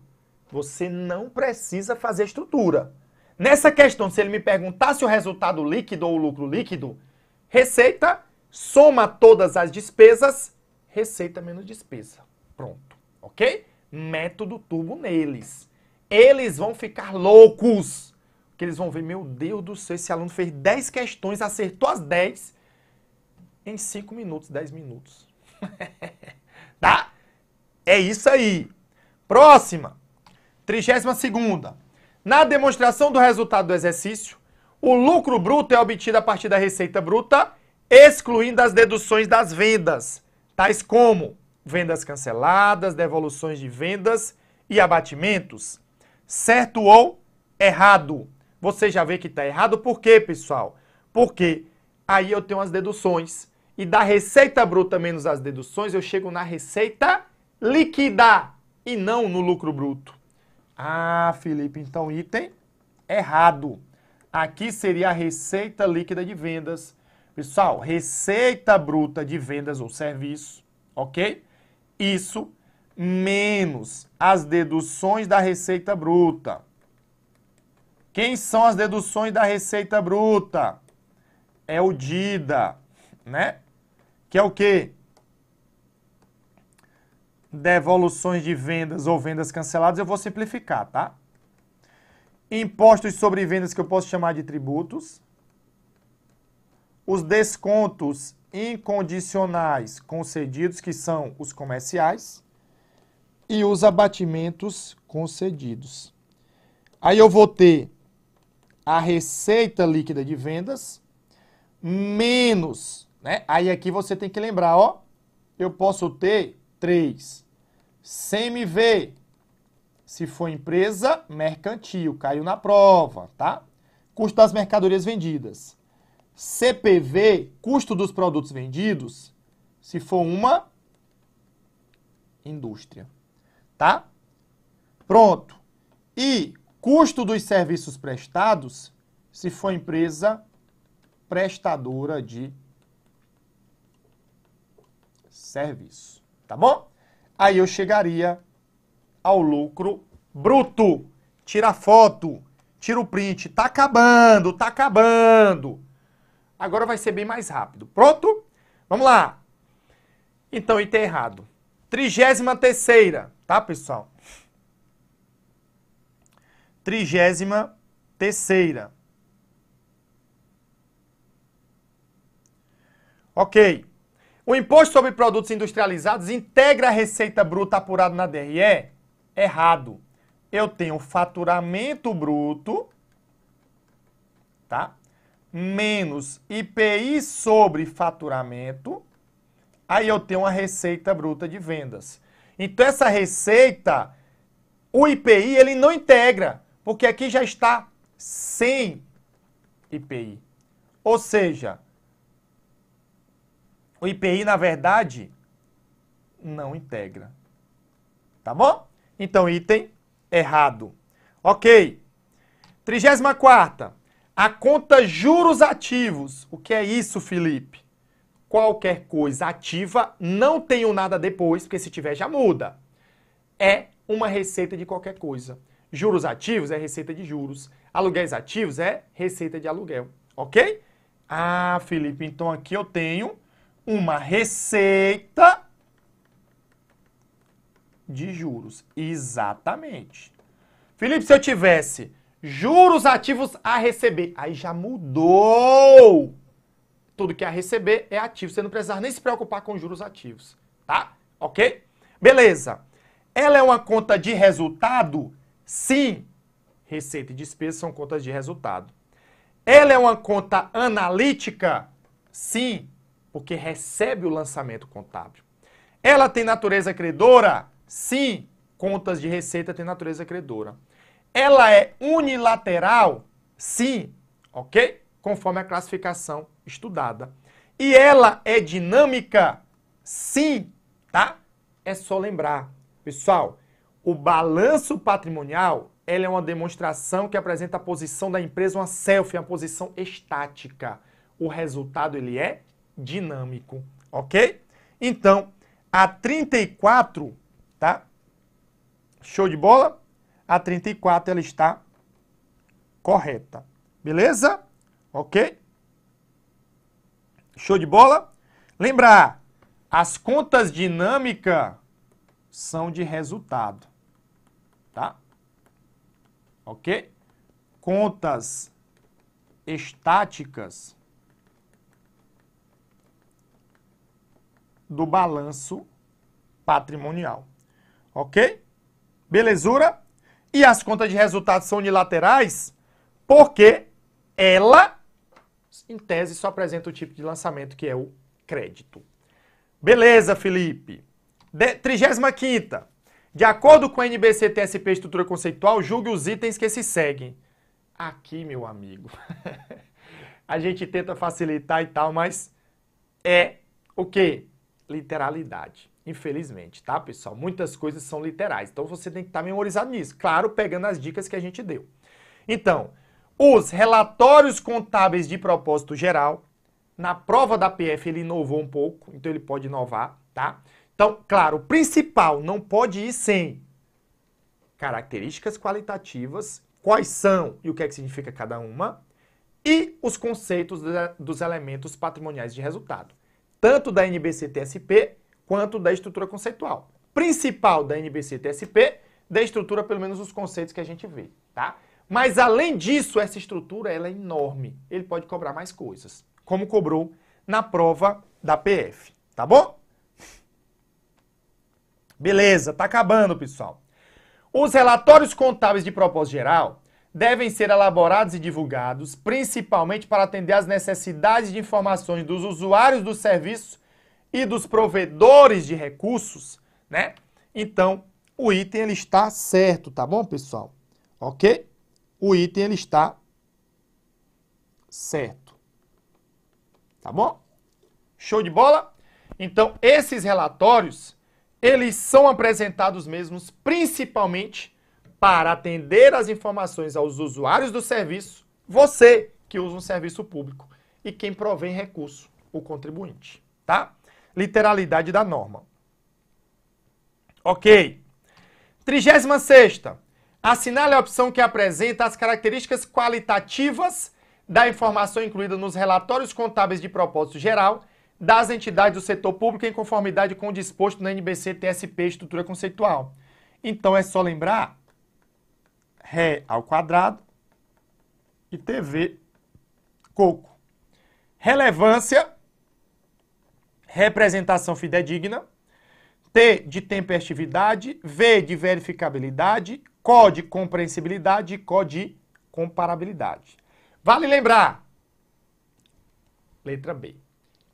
você não precisa fazer estrutura. Nessa questão, se ele me perguntasse o resultado líquido ou o lucro líquido, receita, soma todas as despesas, receita menos despesa. Pronto, ok? Método turbo neles eles vão ficar loucos. Porque eles vão ver, meu Deus do céu, esse aluno fez 10 questões, acertou as 10 em 5 minutos, 10 minutos. [laughs] tá? É isso aí. Próxima. 32 segunda. Na demonstração do resultado do exercício, o lucro bruto é obtido a partir da receita bruta, excluindo as deduções das vendas, tais como vendas canceladas, devoluções de vendas e abatimentos, certo ou errado. Você já vê que está errado por quê, pessoal? Porque aí eu tenho as deduções. E da receita bruta menos as deduções, eu chego na receita líquida e não no lucro bruto. Ah, Felipe, então item errado. Aqui seria a receita líquida de vendas. Pessoal, receita bruta de vendas ou serviço, ok? Isso menos as deduções da receita bruta. Quem são as deduções da receita bruta? É o DIDA, né? Que é o quê? Devoluções de vendas ou vendas canceladas, eu vou simplificar, tá? Impostos sobre vendas que eu posso chamar de tributos. Os descontos incondicionais concedidos, que são os comerciais e os abatimentos concedidos. Aí eu vou ter a receita líquida de vendas menos, né? Aí aqui você tem que lembrar, ó, eu posso ter 3 CMV se for empresa mercantil, caiu na prova, tá? Custo das mercadorias vendidas. CPV, custo dos produtos vendidos, se for uma indústria tá? Pronto. E custo dos serviços prestados, se for empresa prestadora de serviço, tá bom? Aí eu chegaria ao lucro bruto. Tira a foto, tira o print, tá acabando, tá acabando. Agora vai ser bem mais rápido. Pronto? Vamos lá. Então, item errado. Trigésima terceira. Tá, pessoal? Trigésima terceira. Ok. O imposto sobre produtos industrializados integra a receita bruta apurada na DRE? Errado. Eu tenho faturamento bruto, tá? Menos IPI sobre faturamento. Aí eu tenho a receita bruta de vendas. Então essa receita, o IPI ele não integra, porque aqui já está sem IPI. Ou seja, o IPI na verdade não integra. Tá bom? Então item errado. OK. 34 a conta juros ativos. O que é isso, Felipe? qualquer coisa ativa, não tenho nada depois, porque se tiver já muda. É uma receita de qualquer coisa. Juros ativos é receita de juros. Aluguéis ativos é receita de aluguel, ok? Ah, Felipe, então aqui eu tenho uma receita de juros. Exatamente. Felipe, se eu tivesse juros ativos a receber, aí já mudou tudo que é a receber é ativo. Você não precisa nem se preocupar com juros ativos, tá? Ok? Beleza. Ela é uma conta de resultado? Sim. Receita e despesa são contas de resultado. Ela é uma conta analítica? Sim, porque recebe o lançamento contábil. Ela tem natureza credora? Sim, contas de receita têm natureza credora. Ela é unilateral? Sim, ok? Conforme a classificação estudada. E ela é dinâmica? Sim, tá? É só lembrar. Pessoal, o balanço patrimonial ela é uma demonstração que apresenta a posição da empresa, uma selfie, uma posição estática. O resultado ele é dinâmico, ok? Então, a 34, tá? Show de bola? A 34 ela está correta. Beleza? Ok? Show de bola? Lembrar, as contas dinâmicas são de resultado, tá? Ok? Contas estáticas do balanço patrimonial, ok? Belezura? E as contas de resultado são unilaterais porque ela em tese, só apresenta o tipo de lançamento que é o crédito. Beleza, Felipe. De, 35 De acordo com a NBC TSP Estrutura Conceitual, julgue os itens que se seguem. Aqui, meu amigo. [laughs] a gente tenta facilitar e tal, mas é o quê? Literalidade. Infelizmente, tá, pessoal? Muitas coisas são literais. Então você tem que estar tá memorizado nisso. Claro, pegando as dicas que a gente deu. Então, os relatórios contábeis de propósito geral. Na prova da PF ele inovou um pouco, então ele pode inovar, tá? Então, claro, o principal não pode ir sem características qualitativas, quais são e o que é que significa cada uma, e os conceitos dos elementos patrimoniais de resultado, tanto da NBC-TSP quanto da estrutura conceitual. Principal da NBC-TSP, da estrutura, pelo menos os conceitos que a gente vê, tá? Mas além disso, essa estrutura ela é enorme. Ele pode cobrar mais coisas, como cobrou na prova da PF, tá bom? Beleza, tá acabando, pessoal. Os relatórios contábeis de propósito geral devem ser elaborados e divulgados, principalmente para atender às necessidades de informações dos usuários do serviço e dos provedores de recursos, né? Então, o item ele está certo, tá bom, pessoal? OK? o item ele está certo. Tá bom? Show de bola? Então, esses relatórios, eles são apresentados mesmos principalmente para atender as informações aos usuários do serviço, você que usa um serviço público e quem provém recurso, o contribuinte, tá? Literalidade da norma. OK. 36ª Assinale a opção que apresenta as características qualitativas da informação incluída nos relatórios contábeis de propósito geral das entidades do setor público em conformidade com o disposto na NBC TSP Estrutura Conceitual. Então é só lembrar Ré ao quadrado e TV coco. Relevância, representação fidedigna, T de tempestividade, V de verificabilidade, CO de compreensibilidade e CO de comparabilidade. Vale lembrar, letra B.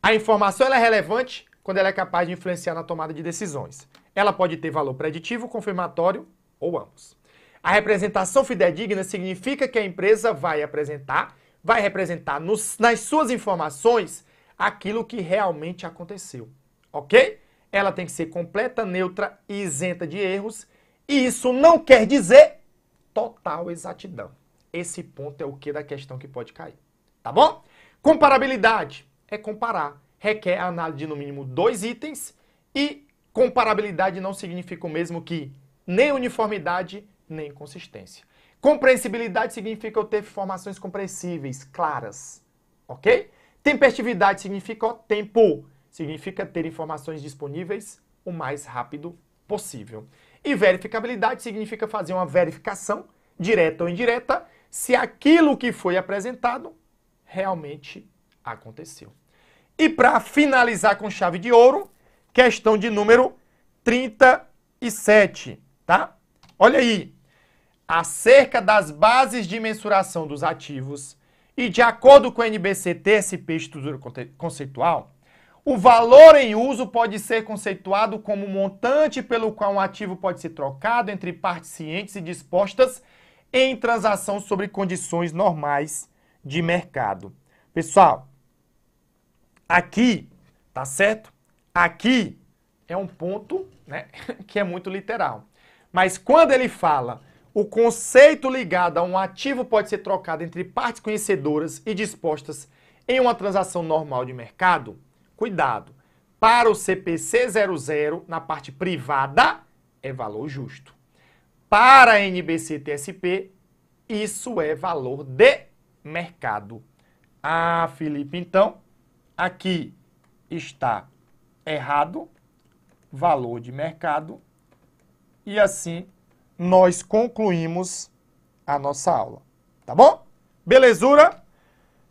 A informação é relevante quando ela é capaz de influenciar na tomada de decisões. Ela pode ter valor preditivo, confirmatório ou ambos. A representação fidedigna significa que a empresa vai apresentar, vai representar nos, nas suas informações aquilo que realmente aconteceu, ok? Ela tem que ser completa, neutra, e isenta de erros e isso não quer dizer total exatidão. Esse ponto é o que da questão que pode cair. Tá bom? Comparabilidade é comparar. Requer a análise de no mínimo dois itens e comparabilidade não significa o mesmo que nem uniformidade, nem consistência. Compreensibilidade significa eu ter informações compreensíveis, claras, ok? Tempestividade significa ó, tempo, significa ter informações disponíveis o mais rápido possível. E verificabilidade significa fazer uma verificação, direta ou indireta, se aquilo que foi apresentado realmente aconteceu. E para finalizar com chave de ouro, questão de número 37, tá? Olha aí. Acerca das bases de mensuração dos ativos e de acordo com o NBC TSP Estrutura Conceitual, o valor em uso pode ser conceituado como o montante pelo qual um ativo pode ser trocado entre partes cientes e dispostas em transação sobre condições normais de mercado. Pessoal, aqui, tá certo? Aqui é um ponto né, [laughs] que é muito literal. Mas quando ele fala o conceito ligado a um ativo pode ser trocado entre partes conhecedoras e dispostas em uma transação normal de mercado, Cuidado. Para o CPC 00, na parte privada, é valor justo. Para a NBC TSP, isso é valor de mercado. Ah, Felipe, então, aqui está errado, valor de mercado, e assim nós concluímos a nossa aula. Tá bom? Belezura?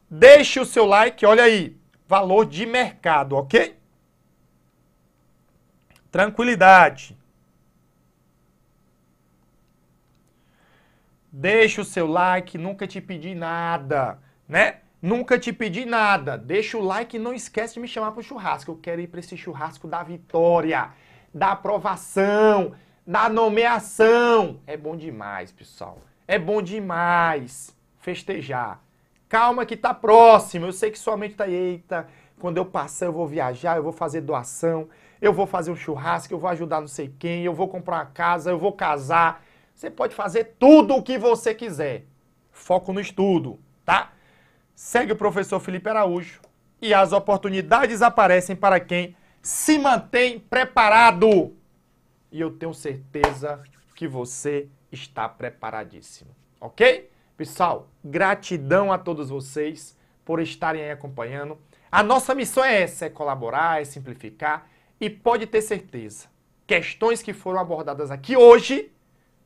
Deixe o seu like, olha aí valor de mercado, ok? Tranquilidade. Deixa o seu like, nunca te pedi nada, né? Nunca te pedi nada. Deixa o like e não esquece de me chamar para o churrasco. Eu quero ir para esse churrasco da vitória, da aprovação, da nomeação. É bom demais, pessoal. É bom demais festejar. Calma que tá próximo. Eu sei que sua mente tá, eita, quando eu passar eu vou viajar, eu vou fazer doação, eu vou fazer um churrasco, eu vou ajudar não sei quem, eu vou comprar uma casa, eu vou casar. Você pode fazer tudo o que você quiser. Foco no estudo, tá? Segue o professor Felipe Araújo e as oportunidades aparecem para quem se mantém preparado. E eu tenho certeza que você está preparadíssimo, ok? Pessoal, gratidão a todos vocês por estarem aí acompanhando. A nossa missão é essa, é colaborar, é simplificar e pode ter certeza, questões que foram abordadas aqui hoje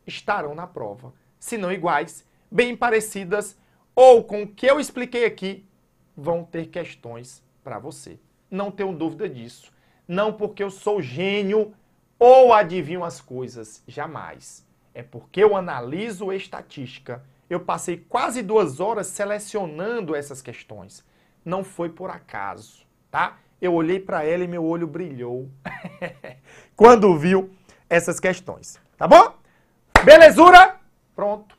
estarão na prova, se não iguais, bem parecidas ou com o que eu expliquei aqui, vão ter questões para você. Não tenho dúvida disso. Não porque eu sou gênio ou adivinho as coisas, jamais. É porque eu analiso estatística eu passei quase duas horas selecionando essas questões. Não foi por acaso, tá? Eu olhei para ela e meu olho brilhou [laughs] quando viu essas questões, tá bom? Belezura? Pronto.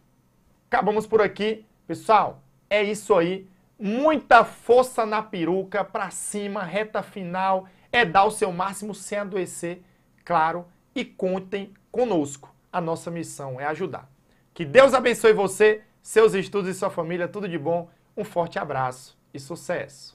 Acabamos por aqui. Pessoal, é isso aí. Muita força na peruca, para cima, reta final. É dar o seu máximo sem adoecer, claro. E contem conosco. A nossa missão é ajudar. Que Deus abençoe você, seus estudos e sua família. Tudo de bom. Um forte abraço e sucesso.